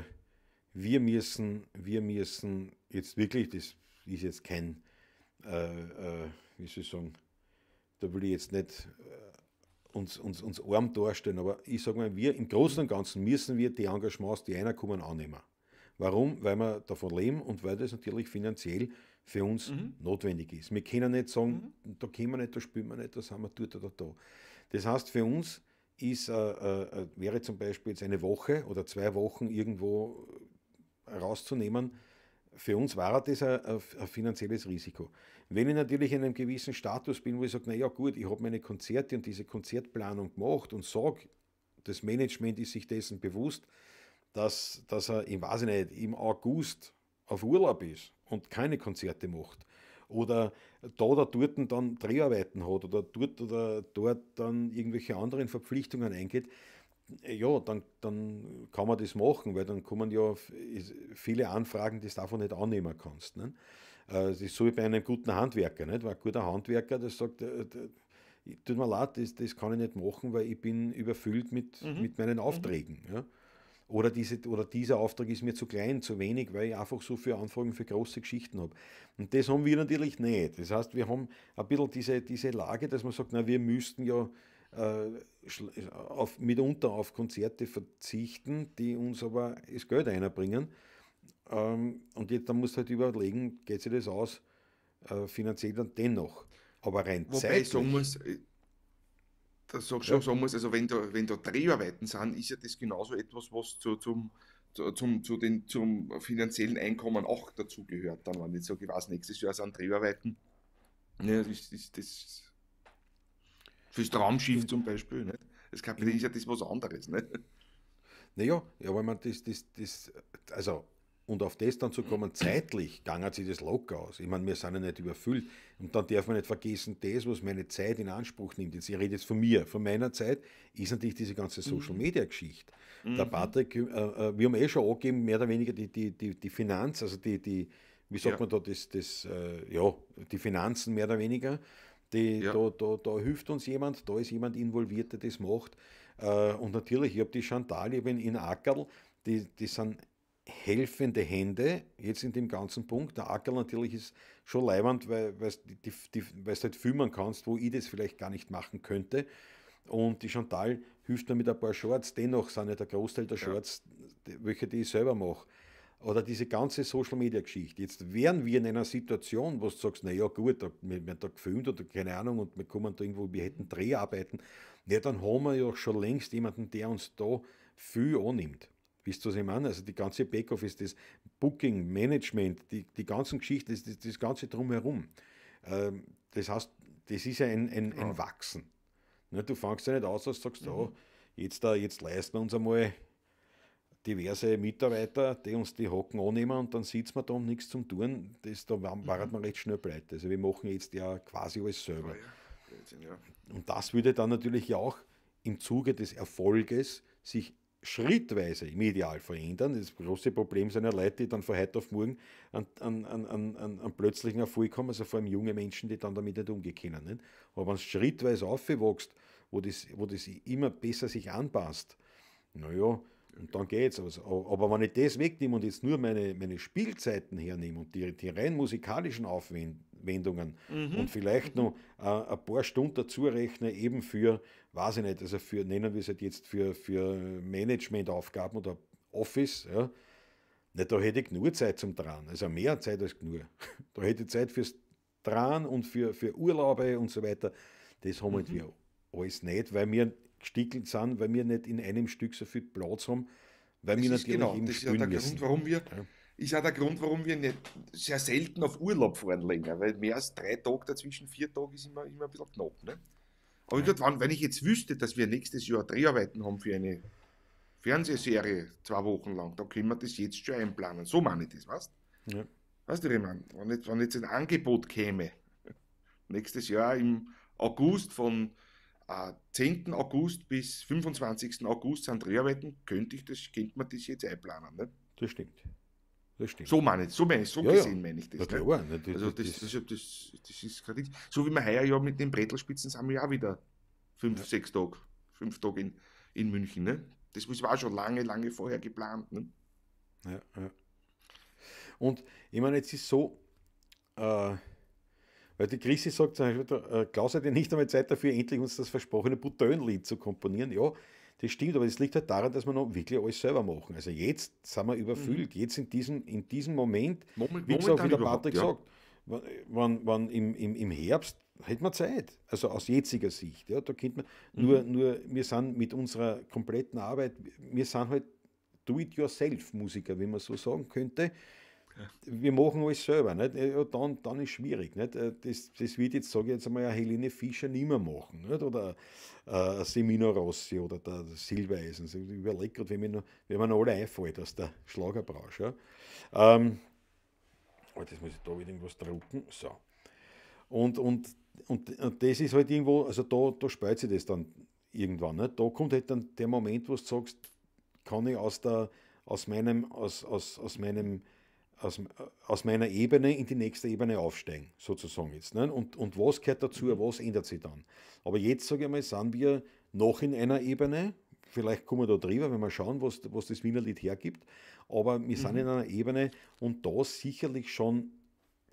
wir, müssen, wir müssen jetzt wirklich, das ist jetzt kein, äh, äh, wie soll ich sagen, da will ich jetzt nicht äh, uns, uns, uns arm darstellen, aber ich sage mal, wir im Großen und Ganzen müssen wir die Engagements, die reinkommen, annehmen. Warum? Weil wir davon leben und weil das natürlich finanziell für uns mhm. notwendig ist. Wir können nicht sagen, mhm. da können wir nicht, da spielen wir nicht, da sind wir dort oder da. Das heißt für uns, ist, äh, äh, wäre zum Beispiel jetzt eine Woche oder zwei Wochen irgendwo rauszunehmen, für uns war das ein, ein, ein, finanzielles Risiko. Wenn ich natürlich in einem gewissen Status bin, wo ich sage, naja gut, ich habe meine Konzerte und diese Konzertplanung gemacht und sage, das Management ist sich dessen bewusst, dass, dass er, ich weiß nicht, im August auf Urlaub ist und keine Konzerte macht, oder da oder dort dann Dreharbeiten hat oder dort oder dort dann irgendwelche anderen Verpflichtungen eingeht, ja, dann, dann kann man das machen, weil dann kommen ja viele Anfragen, die du davon nicht annehmen kannst. Nicht? Ne? Äh, das ist so wie bei einem guten Handwerker. Nicht? Weil ein guter Handwerker, der sagt, äh, tut mir leid, das, das kann ich nicht machen, weil ich bin überfüllt mit, mhm. mit meinen mhm. Aufträgen. Ja? Oder, diese, oder dieser Auftrag ist mir zu klein, zu wenig, weil ich einfach so viele Anfragen für große Geschichten habe. Und das haben wir natürlich nicht. Das heißt, wir haben ein bisschen diese, diese Lage, dass man sagt, na, wir müssten ja äh, auf, mitunter auf Konzerte verzichten, die uns aber das Geld einbringen. Ähm, und jetzt, dann musst du halt überlegen, geht sich das aus, äh, finanziell dann dennoch. Aber rein Wobei zeitlich das sagst du ja. so muss, also wenn da, wenn da Dreharbeiten sind, ist ja das genauso etwas, was zu, zum, zu, zum, zu den, zum finanziellen Einkommen auch dazugehört. Dann, wenn ich sage, ich weiß, nächstes Jahr sind Dreharbeiten, ja, das ist das fürs Traumschiff zum Beispiel, nicht? Das Kapitel mhm. ist ja das was anderes, nicht? Naja, ja, aber man das, das, das, also und auf das dann zu kommen, zeitlich, gangert sie das locker aus. Ich meine, wir sind ja nicht überfüllt. Und dann darf man nicht vergessen, das, was meine Zeit in Anspruch nimmt, jetzt, ich rede jetzt von mir, von meiner Zeit, ist natürlich diese ganze Social-Media-Geschichte. Mhm. Der mhm. Patrick, äh, äh, wir haben eh schon angegeben, mehr oder weniger die, die, die, die Finanz, also die, die, wie sagt ja. man da, das, das, äh, ja, die Finanzen mehr oder weniger. Die, ja. da, da, da hilft uns jemand, da ist jemand involviert, der das macht. Äh, und natürlich, ich habe die Chantal, ich bin in Ackerl, die, die sind helfende Hände jetzt in dem ganzen Punkt. Der Acker natürlich ist schon leiwand, weil du halt filmen kannst, wo ich das vielleicht gar nicht machen könnte. Und die Chantal hilft mir mit ein paar Shorts. Dennoch sind ja der Großteil der Shorts, ja. welche die ich selber mache. Oder diese ganze Social Media Geschichte. Jetzt wären wir in einer Situation, wo du sagst, naja, gut, wir werden da gefilmt oder keine Ahnung und wir kommen da irgendwo, wir hätten Dreharbeiten. Ja, dann haben wir ja schon längst jemanden, der uns da viel annimmt. Wisst ihr, was ich meine? Also die ganze Backoffice, das Booking, Management, die, die ganzen Geschichten, das, das, das Ganze drumherum. Ähm, das heißt, das ist ja ein, ein, ein Wachsen. Ne, du fangst ja nicht aus, dass sagst, mhm. oh, jetzt, äh, jetzt leisten wir uns einmal diverse Mitarbeiter, die uns die Hocken annehmen und dann sitzt man da und nichts zum Tun. Das, da war, mhm. waren wir recht schnell pleite. Also wir machen jetzt ja quasi alles selber. Oh ja. Und das würde dann natürlich auch im Zuge des Erfolges sich schrittweise im Ideal verändern. Das große Problem sind ja Leute, die dann von heute auf morgen an, an, an, an, an plötzlichen Erfolg kommen, also vor allem junge Menschen, die dann damit nicht umgehen können. Nicht? Aber wenn es schrittweise aufwächst, wo das, wo das immer besser sich anpasst, naja, und dann geht's. Also, aber wenn ich das wegnehme und jetzt nur meine, meine Spielzeiten hernehme und die, die rein musikalischen Aufwände, Wendungen mhm. und vielleicht mhm. noch äh, ein paar Stunden dazu rechne, eben für, weiß ich nicht, also für, nennen wir es halt jetzt für, für Managementaufgaben oder Office, ja. Na, da hätte ich nur Zeit zum Dran, also mehr Zeit als nur. Da hätte ich Zeit fürs Dran und für, für Urlaube und so weiter. Das haben halt mhm. wir alles nicht, weil wir gestickelt sind, weil wir nicht in einem Stück so viel Platz haben, weil das wir natürlich genau, eben Das ist ja der Grund, warum wir ja ist auch der Grund, warum wir nicht sehr selten auf Urlaub fahren länger, weil mehr als drei Tage dazwischen, vier Tage ist immer, immer ein bisschen knapp. Ne? Aber ja. wann, wenn ich jetzt wüsste, dass wir nächstes Jahr Dreharbeiten haben für eine Fernsehserie, zwei Wochen lang, dann können wir das jetzt schon einplanen. So meine ich das, weißt du? Ja. Weißt du, ich meine, wenn jetzt, wenn jetzt ein Angebot käme, nächstes Jahr im August von 10. Äh, August bis 25. August sind Dreharbeiten, könnte ich das, könnte man das jetzt einplanen. Ne? Das stimmt. So meine ich, so meine ich, so ja, gesehen ja. meine ich das. Na ne? klar, ne? also das, das, das, das ist gerade So wie wir heuer ja mit den Bretelspitzen sind wir ja wieder fünf, ja. sechs Tage, fünf Tage in, in München. Ne? Das war schon lange, lange vorher geplant. Ne? Ja, ja. Und ich meine, jetzt ist so, äh, weil die Chrissy sagt zum Beispiel, äh, Klaus hat ja nicht einmal Zeit dafür, endlich uns das versprochene Butönlied zu komponieren. Ja, das stimmt, aber das liegt halt daran, dass wir noch wirklich alles selber machen. Also jetzt sind wir überfüllt. Mhm. Jetzt in diesem, in diesem Moment, Moment wie gesagt, wie der Patrick ja. sagt, wann, wann im, im, im Herbst hätten wir Zeit. Also aus jetziger Sicht. Ja, da könnte man, mhm. nur, nur wir sind mit unserer kompletten Arbeit, wir sind halt Do-it-yourself-Musiker, wenn man so sagen könnte wir machen alles selber. Ja, dann, dann ist es schwierig. Nicht? Äh, das, das wird jetzt, sage ich jetzt einmal, Helene Fischer nicht mehr machen. Nicht? Oder äh, Semino Rossi oder der Silbereisen. Also, ich überlege gerade, wenn mir noch, wenn mir alle einfällt aus der Schlagerbranche. Ja? Ähm, oh, das muss ich da wieder irgendwas drucken. So. Und, und, und, und das ist halt irgendwo, also da, da speit sich das dann irgendwann. Nicht? Da kommt halt dann der Moment, wo du sagst, kann ich aus, der, aus meinem, aus, aus, aus meinem aus, aus meiner Ebene in die nächste Ebene aufsteigen, sozusagen jetzt. Ne? Und, und was gehört dazu, mhm. was ändert sich dann? Aber jetzt, sage ich mal, sind wir noch in einer Ebene, vielleicht kommen wir da drüber, wenn wir schauen, was, was das Wienerlied hergibt, aber wir sind mhm. in einer Ebene und da sicherlich schon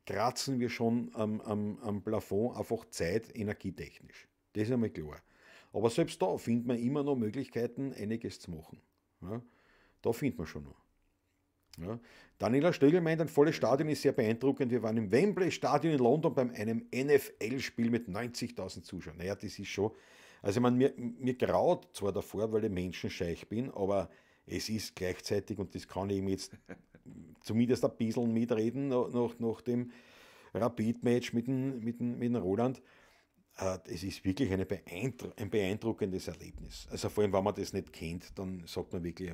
kratzen wir schon am, am, am Plafond einfach Zeit, energietechnisch. Das ist einmal klar. Aber selbst da findet man immer noch Möglichkeiten, einiges zu machen. Ja? Da findet man schon noch. Ja. Daniela Stegel meint, ein volles Stadion ist sehr beeindruckend. Wir waren im Wembley Stadion in London bei einem NFL-Spiel mit 90.000 Zuschauern. Naja, das ist schon. Also, man, mir, mir graut zwar davor, weil ich menschenscheich bin, aber es ist gleichzeitig, und das kann ich ihm jetzt zumindest ein bisschen mitreden, nach, nach dem Rapid-Match mit mit, mit dem Roland. Es äh, ist wirklich beeindru ein beeindruckendes Erlebnis. Also, vor allem, wenn man das nicht kennt, dann sagt man wirklich,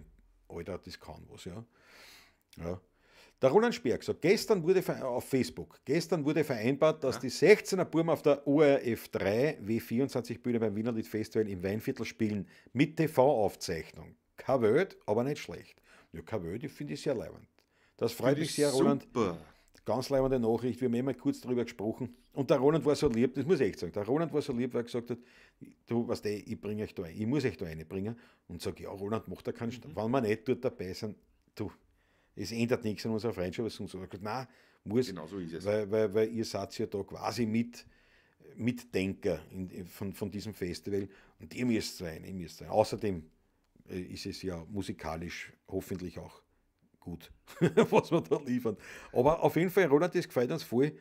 Alter, das kann was, ja. Ja. Der Roland Sperg sagt, gestern wurde auf Facebook, gestern wurde vereinbart, dass ja. die 16er Burm auf der ORF 3 W24 Bühne beim Wiener Lied Festival im Weinviertel spielen mit TV-Aufzeichnung. Kein Welt, aber nicht schlecht. Ja, kein Welt, ich finde ich sehr leibend. Das freut mich sehr, Roland. Ganz leibende Nachricht, wir haben immer kurz darüber gesprochen. Und der Roland war so lieb, das muss ich echt sagen, der Roland war so lieb, weil er gesagt hat, du, weißt du, ich bringe euch da ein, ich muss euch da reinbringen. Und sage, ja, Roland macht da keinen Stand. Mhm. Wenn wir nicht dort dabei sind, du, es ändert nichts an unserer Freundschaft. Sonst so. Nein, muss. Genau so ist es. Weil, weil, weil ihr seid ja da quasi mit, Mitdenker in, von, von diesem Festival und ihr müsst sein, ihr müsst rein. Außerdem äh, ist es ja musikalisch hoffentlich auch gut, was wir da liefern. Aber auf jeden Fall, Roland, das gefällt uns voll.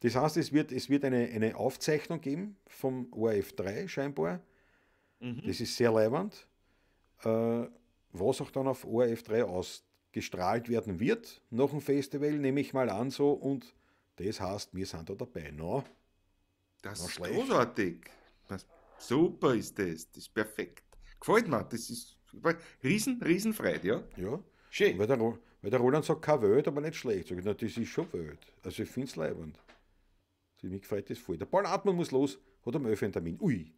Das heißt, es wird, es wird eine, eine Aufzeichnung geben vom ORF 3 scheinbar. Mhm. Das ist sehr leibend. Äh, was auch dann auf ORF 3 aus, gestrahlt werden wird nach dem Festival, nehme ich mal an so. Und das heißt, wir sind da dabei. No? Das no ist schlecht. großartig. Super ist das. Das ist perfekt. Gefällt mir. Das ist riesen, riesen ja? Ja. Schön. Weil der, weil der Roland sagt, kein Welt, aber nicht schlecht. Sag ich, na, das ist schon Welt. Also ich finde es leibend. Mich gefällt das voll. Der Paul Atmann muss los, hat am Öffentermin. Ui.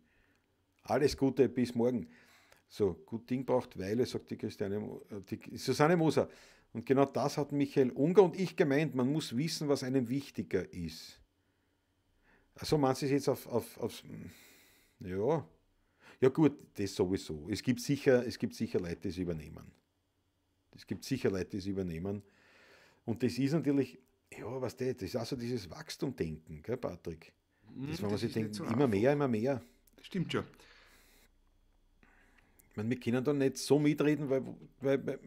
Alles Gute, bis morgen so gut Ding braucht Weile, sagt die Christiane, äh, die Susanne Moser. Und genau das hat Michael Unger und ich gemeint. Man muss wissen, was einem wichtiger ist. Also man es jetzt auf, auf, aufs. Ja. Ja gut, das sowieso. Es gibt sicher, es gibt sicher Leute, die es übernehmen. Es gibt sicher Leute, die es übernehmen. Und das ist natürlich, ja, was das, das ist also dieses Wachstumdenken, gell, Patrick? Das, hm, wenn man sich denkt, so immer einfach. mehr, immer mehr. Stimmt schon. Ich meine, wir können da nicht so mitreden, weil, weil, weil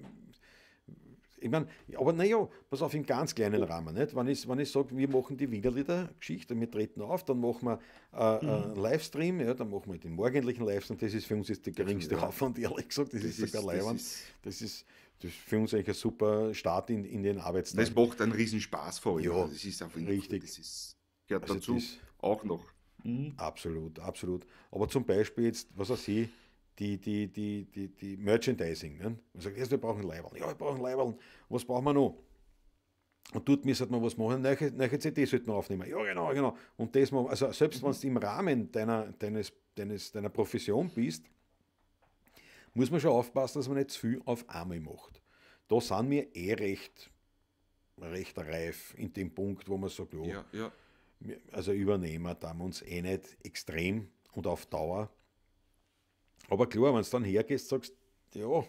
ich meine, aber naja, pass auf, im ganz kleinen Rahmen. Nicht? Wenn ich, wenn ich sage, wir machen die Wienerlieder-Geschichte, wir treten auf, dann machen wir äh, äh, mhm. einen Livestream, ja, dann machen wir den morgendlichen Livestream. Das ist für uns jetzt der geringste ja. Aufwand, ehrlich gesagt. Das, das ist sogar Leihwand. Das ist, das ist für uns eigentlich ein super Start in, in den Arbeitstag. Das macht einen riesen Spaß vor euch. Ja, das ist einfach richtig. Das ist, gehört also dazu das, auch noch. Mhm. Absolut, absolut. Aber zum Beispiel jetzt, was weiß ich, die, die, die, die, die Merchandising. Ne? Man sagt, erst wir brauchen Leiberl. Ja, wir brauchen Leiberl. Was brauchen wir noch? Und dort müsste man was machen, neue, neue CD sollten wir aufnehmen. Ja, genau, genau. Und das machen. Also selbst wenn du im Rahmen deiner, deines, deines, deiner Profession bist, muss man schon aufpassen, dass man nicht zu viel auf einmal macht. Da sind wir eh recht, recht reif in dem Punkt, wo man sagt, oh, ja, ja. also Übernehmer da haben wir uns eh nicht extrem und auf Dauer aber klar, wenn du dann hergehst, sagst, ja,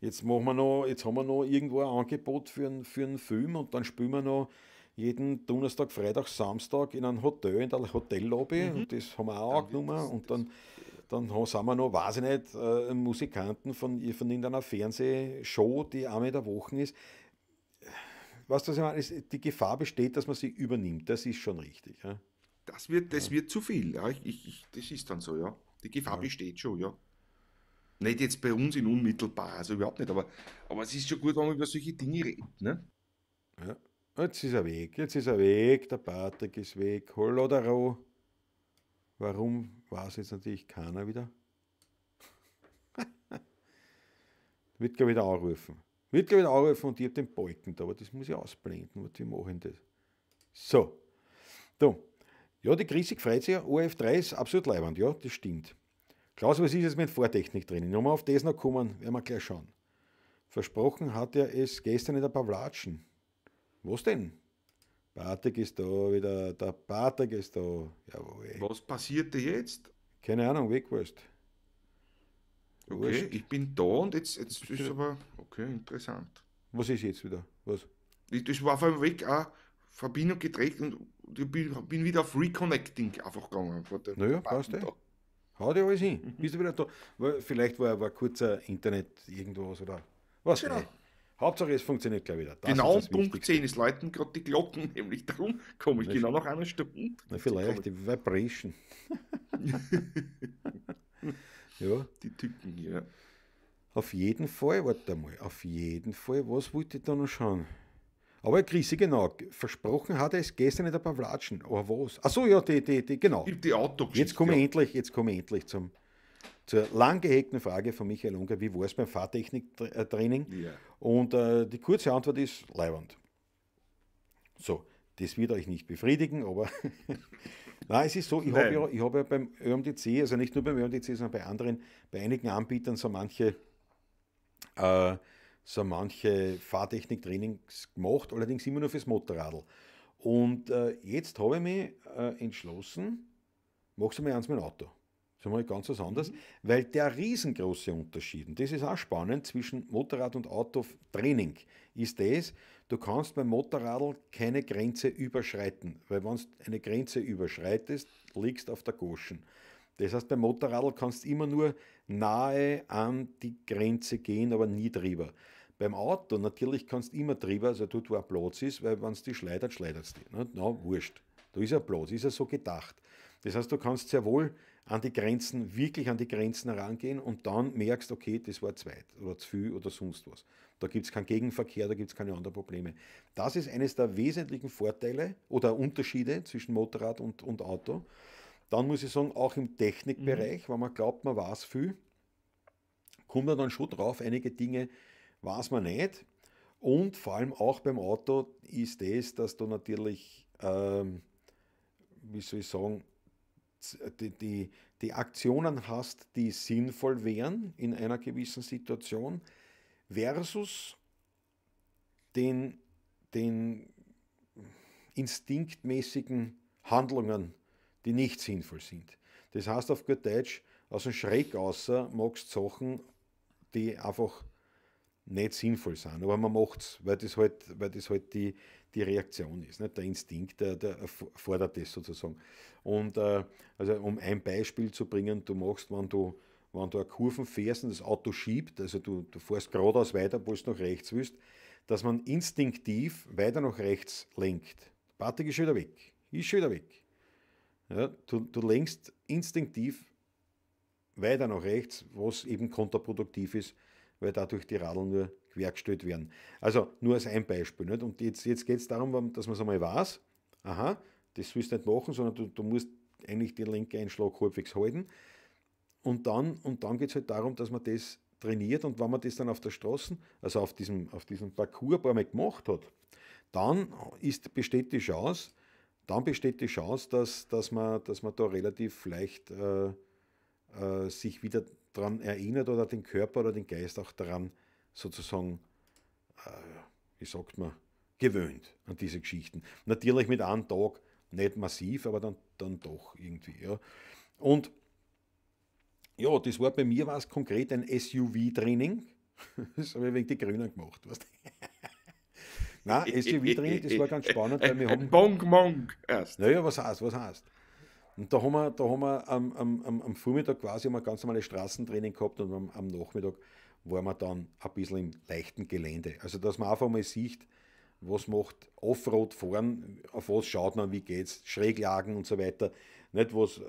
jetzt, machen wir noch, jetzt haben wir noch irgendwo ein Angebot für einen, für einen Film und dann spielen wir noch jeden Donnerstag, Freitag, Samstag in einem Hotel, in der Hotellobby mhm. und das haben wir auch angenommen und dann, dann sind wir noch, weiß ich nicht, äh, Musikanten von, von irgendeiner Fernsehshow, die einmal in der Woche ist. Weißt du, was ich meine? die Gefahr besteht, dass man sie übernimmt, das ist schon richtig. Ja? Das, wird, das ja. wird zu viel, ja. Ich, ich, das ist dann so, ja. Die Gefahr ja. besteht schon, ja. Nicht jetzt bei uns in unmittelbar, also überhaupt nicht, aber, aber es ist schon gut, wenn man über solche Dinge redet. Ne? Ja. Jetzt ist er weg, jetzt ist er weg, der Patrick ist weg, Hollodaro. Warum weiß jetzt natürlich keiner wieder? Wird gleich wieder anrufen. Wird gleich wieder anrufen und ihr den Balken da, aber das muss ich ausblenden. Was, wie mache das? So. Du. Ja, die Krise freut sich. OF3 ist absolut leibend, ja, das stimmt. Klaus, was ist jetzt mit Vortechnik drin? Nochmal auf das noch kommen, werden wir gleich schauen. Versprochen hat er es gestern in der Pavlatschen. Was denn? Bartek ist da, wieder der Bartek ist da. Jawohl. Was passierte jetzt? Keine Ahnung, wegwurst. Okay, Wurscht. ich bin da und jetzt, jetzt ist aber, okay, interessant. Was ist jetzt wieder? Was? Das war auf einmal weg, eine ah, Verbindung geträgt und ich bin, bin wieder auf Reconnecting einfach gegangen. Naja, passt eh. Hau dir alles hin. Bist du wieder da? Vielleicht war, war kurzer Internet irgendwas oder was genau. Hauptsache es funktioniert gleich wieder. Das genau um Punkt 10 ist läuten gerade die Glocken, nämlich darum komme ich na, genau nach einer Stunde. Na, vielleicht die Vibration. ja. Die Tücken, ja. Auf jeden Fall, warte mal, auf jeden Fall, was wollte ich da noch schauen? Aber Chrissy, genau, versprochen hat er es gestern nicht ein paar Watschen. Oh, was? Achso, ja, die, die, die genau. Die jetzt komme ich ja. endlich, jetzt komme ich endlich zum, zur lang gehegten Frage von Michael Unger, wie war es beim Fahrtechniktraining? Ja. Und äh, die kurze Antwort ist leibend. So, das wird euch nicht befriedigen, aber Nein, es ist so, ich habe ja, hab ja beim ÖMDC, also nicht nur beim ÖMDC, sondern bei anderen, bei einigen Anbietern so manche äh, so manche Fahrtechnik-Trainings gemacht, allerdings immer nur fürs Motorradl. Und äh, jetzt habe ich mich äh, entschlossen, machst du mal eins mit dem Auto. Das ist mal ganz was anderes, mhm. weil der riesengroße Unterschied, und das ist auch spannend, zwischen Motorrad und Autotraining ist das, du kannst beim Motorradl keine Grenze überschreiten, weil wenn du eine Grenze überschreitest, liegst du auf der Goschen. Das heißt, beim Motorradl kannst du immer nur nahe an die Grenze gehen, aber nie drüber. Beim Auto, natürlich kannst du immer drüber, also dort, wo ein Platz ist, weil wenn es dich schleudert, schleudert es dich. Ne? Na, no, wurscht. Da ist ein Platz, ist ja so gedacht. Das heißt, du kannst sehr wohl an die Grenzen, wirklich an die Grenzen herangehen und dann merkst, okay, das war zu weit oder zu viel oder sonst was. Da gibt es keinen Gegenverkehr, da gibt es keine anderen Probleme. Das ist eines der wesentlichen Vorteile oder Unterschiede zwischen Motorrad und, und Auto. Dann muss ich sagen, auch im Technikbereich, mhm. wenn man glaubt, man weiß viel, kommt man dann schon drauf, einige Dinge weiß man nicht. Und vor allem auch beim Auto ist das, dass du natürlich, ähm, wie soll ich sagen, die, die, die Aktionen hast, die sinnvoll wären in einer gewissen Situation, versus den, den instinktmäßigen Handlungen, die nicht sinnvoll sind. Das heißt auf gut Deutsch, aus dem Schreck außer magst Sachen, die einfach nicht sinnvoll sind, aber man macht es, weil das halt, weil das halt die, die Reaktion ist. Nicht? Der Instinkt der, der fordert das sozusagen. Und äh, also um ein Beispiel zu bringen, du machst, wenn du, wenn du eine Kurven fährst und das Auto schiebt, also du, du fährst geradeaus weiter, obwohl es nach rechts willst, dass man instinktiv weiter nach rechts lenkt. Bartig ist schon wieder weg, ist schon wieder weg. Ja, du, du lenkst instinktiv weiter nach rechts, was eben kontraproduktiv ist weil dadurch die Radl nur quergestellt werden. Also nur als ein Beispiel. Nicht? Und jetzt, jetzt geht es darum, dass man es einmal weiß, aha, das willst du nicht machen, sondern du, du musst eigentlich den linke Einschlag halbwegs halten. Und dann, und dann geht es halt darum, dass man das trainiert und wenn man das dann auf der Straße, also auf diesem, auf diesem Parcours ein paar Mal gemacht hat, dann ist, besteht die Chance, dann besteht die Chance, dass, dass, man, dass man da relativ leicht äh, äh, sich wieder daran erinnert oder den Körper oder den Geist auch daran sozusagen, äh, wie sagt man, gewöhnt an diese Geschichten. Natürlich mit einem Tag nicht massiv, aber dann, dann doch irgendwie. Ja. Und ja, das war bei mir was konkret ein SUV-Training. Das habe ich wegen die Grünen gemacht. Weißt du? Nein, SUV-Training, das war ganz spannend, weil wir haben. Bonk, Monk erst. Naja, was heißt, was heißt? Und da haben wir, da haben wir am, am, am Vormittag quasi ein ganz normales Straßentraining gehabt und am, am Nachmittag waren wir dann ein bisschen im leichten Gelände. Also, dass man einfach mal sieht, was macht Offroad fahren, auf was schaut man, wie geht es, Schräglagen und so weiter. Nicht was, äh,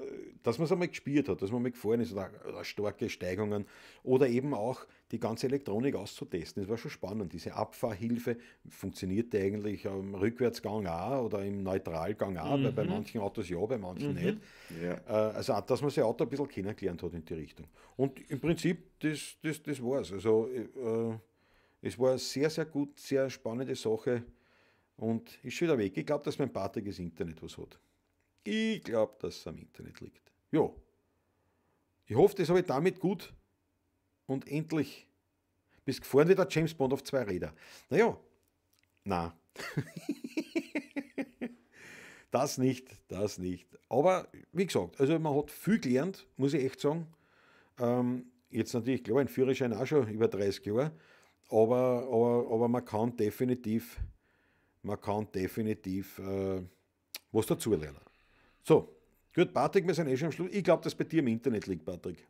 dass man es einmal gespielt hat, dass man mal gefahren ist oder, oder starke Steigungen oder eben auch die ganze Elektronik auszutesten. Das war schon spannend. Diese Abfahrhilfe funktionierte eigentlich im Rückwärtsgang auch oder im Neutralgang auch, mhm. weil bei mhm. manchen Autos ja, bei manchen mhm. nicht. Ja. Äh, also, dass man sein Auto ein bisschen kennengelernt hat in die Richtung. Und im Prinzip, das, das, das war es. Also, äh, es war sehr, sehr gut, sehr spannende Sache und ist schon wieder weg. Ich glaube, dass mein Partner Batiges Internet was hat. Ich glaube, dass es am Internet liegt. Ja. Ich hoffe, das habe ich damit gut und endlich. Bist gefahren wie der James Bond auf zwei Räder. Naja, na. das nicht, das nicht. Aber wie gesagt, also man hat viel gelernt, muss ich echt sagen. Ähm, jetzt natürlich, glaube ich, ein Führerschein auch schon über 30 Jahre. Aber, aber, aber man kann definitiv, man kann definitiv äh, was dazulernen. So, gut, Patrick, wir sind eh schon am Schluss. Ich glaube, dass bei dir im Internet liegt, Patrick.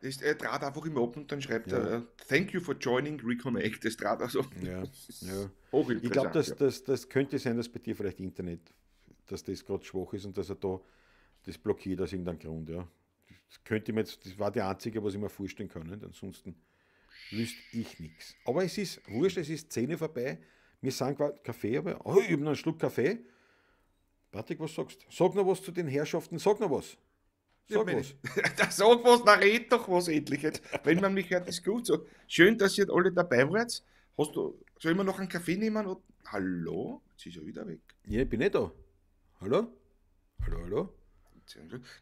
Das, er trat einfach immer ab und dann schreibt ja. er, äh, thank you for joining Reconnect. Das trat also. Ja, ja. Ich glaube, dass ja. das, das könnte sein, dass bei dir vielleicht Internet, dass das gerade schwach ist und dass er da das blockiert aus irgendeinem Grund. Ja. Das könnte mir jetzt, das war die einzige, was ich mir vorstellen kann. Nicht? Ansonsten wüsste ich nichts. Aber es ist wurscht, es ist Szene vorbei. Wir sagen Kaffee, aber oh, ich habe noch einen Schluck Kaffee. Patrick, was sagst du? Sag noch was zu den Herrschaften, sag noch was. Sag ja, was. sag was, na red doch was endlich jetzt. Wenn man mich hört, ist gut. So, schön, dass ihr alle dabei wart. Hast du, soll ich mir noch einen Kaffee nehmen? Und, hallo? Jetzt ist er wieder weg. Ja, ich bin nicht da. Hallo? Hallo, hallo?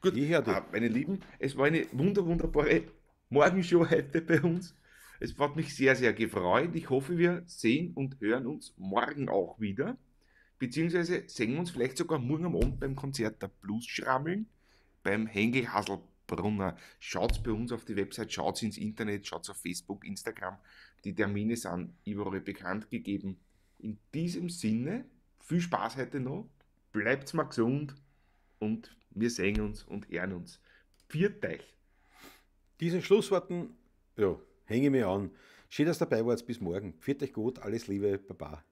Gut, Hierher, ah, meine Lieben, es war eine wunder, wunderbare Morgenshow heute bei uns. Es hat mich sehr, sehr gefreut. Ich hoffe, wir sehen und hören uns morgen auch wieder. Beziehungsweise sehen wir uns vielleicht sogar morgen am Abend beim Konzert der Blues schrammeln, beim Hengel Haselbrunner. Schaut bei uns auf die Website, schaut ins Internet, schaut auf Facebook, Instagram. Die Termine sind überall bekannt gegeben. In diesem Sinne, viel Spaß heute noch, bleibt mal gesund und wir sehen uns und ehren uns. Viert euch! Diese Schlussworten, ja, hänge mir an. Schön, dass ihr dabei wart. Bis morgen. Viert euch gut, alles Liebe, Baba.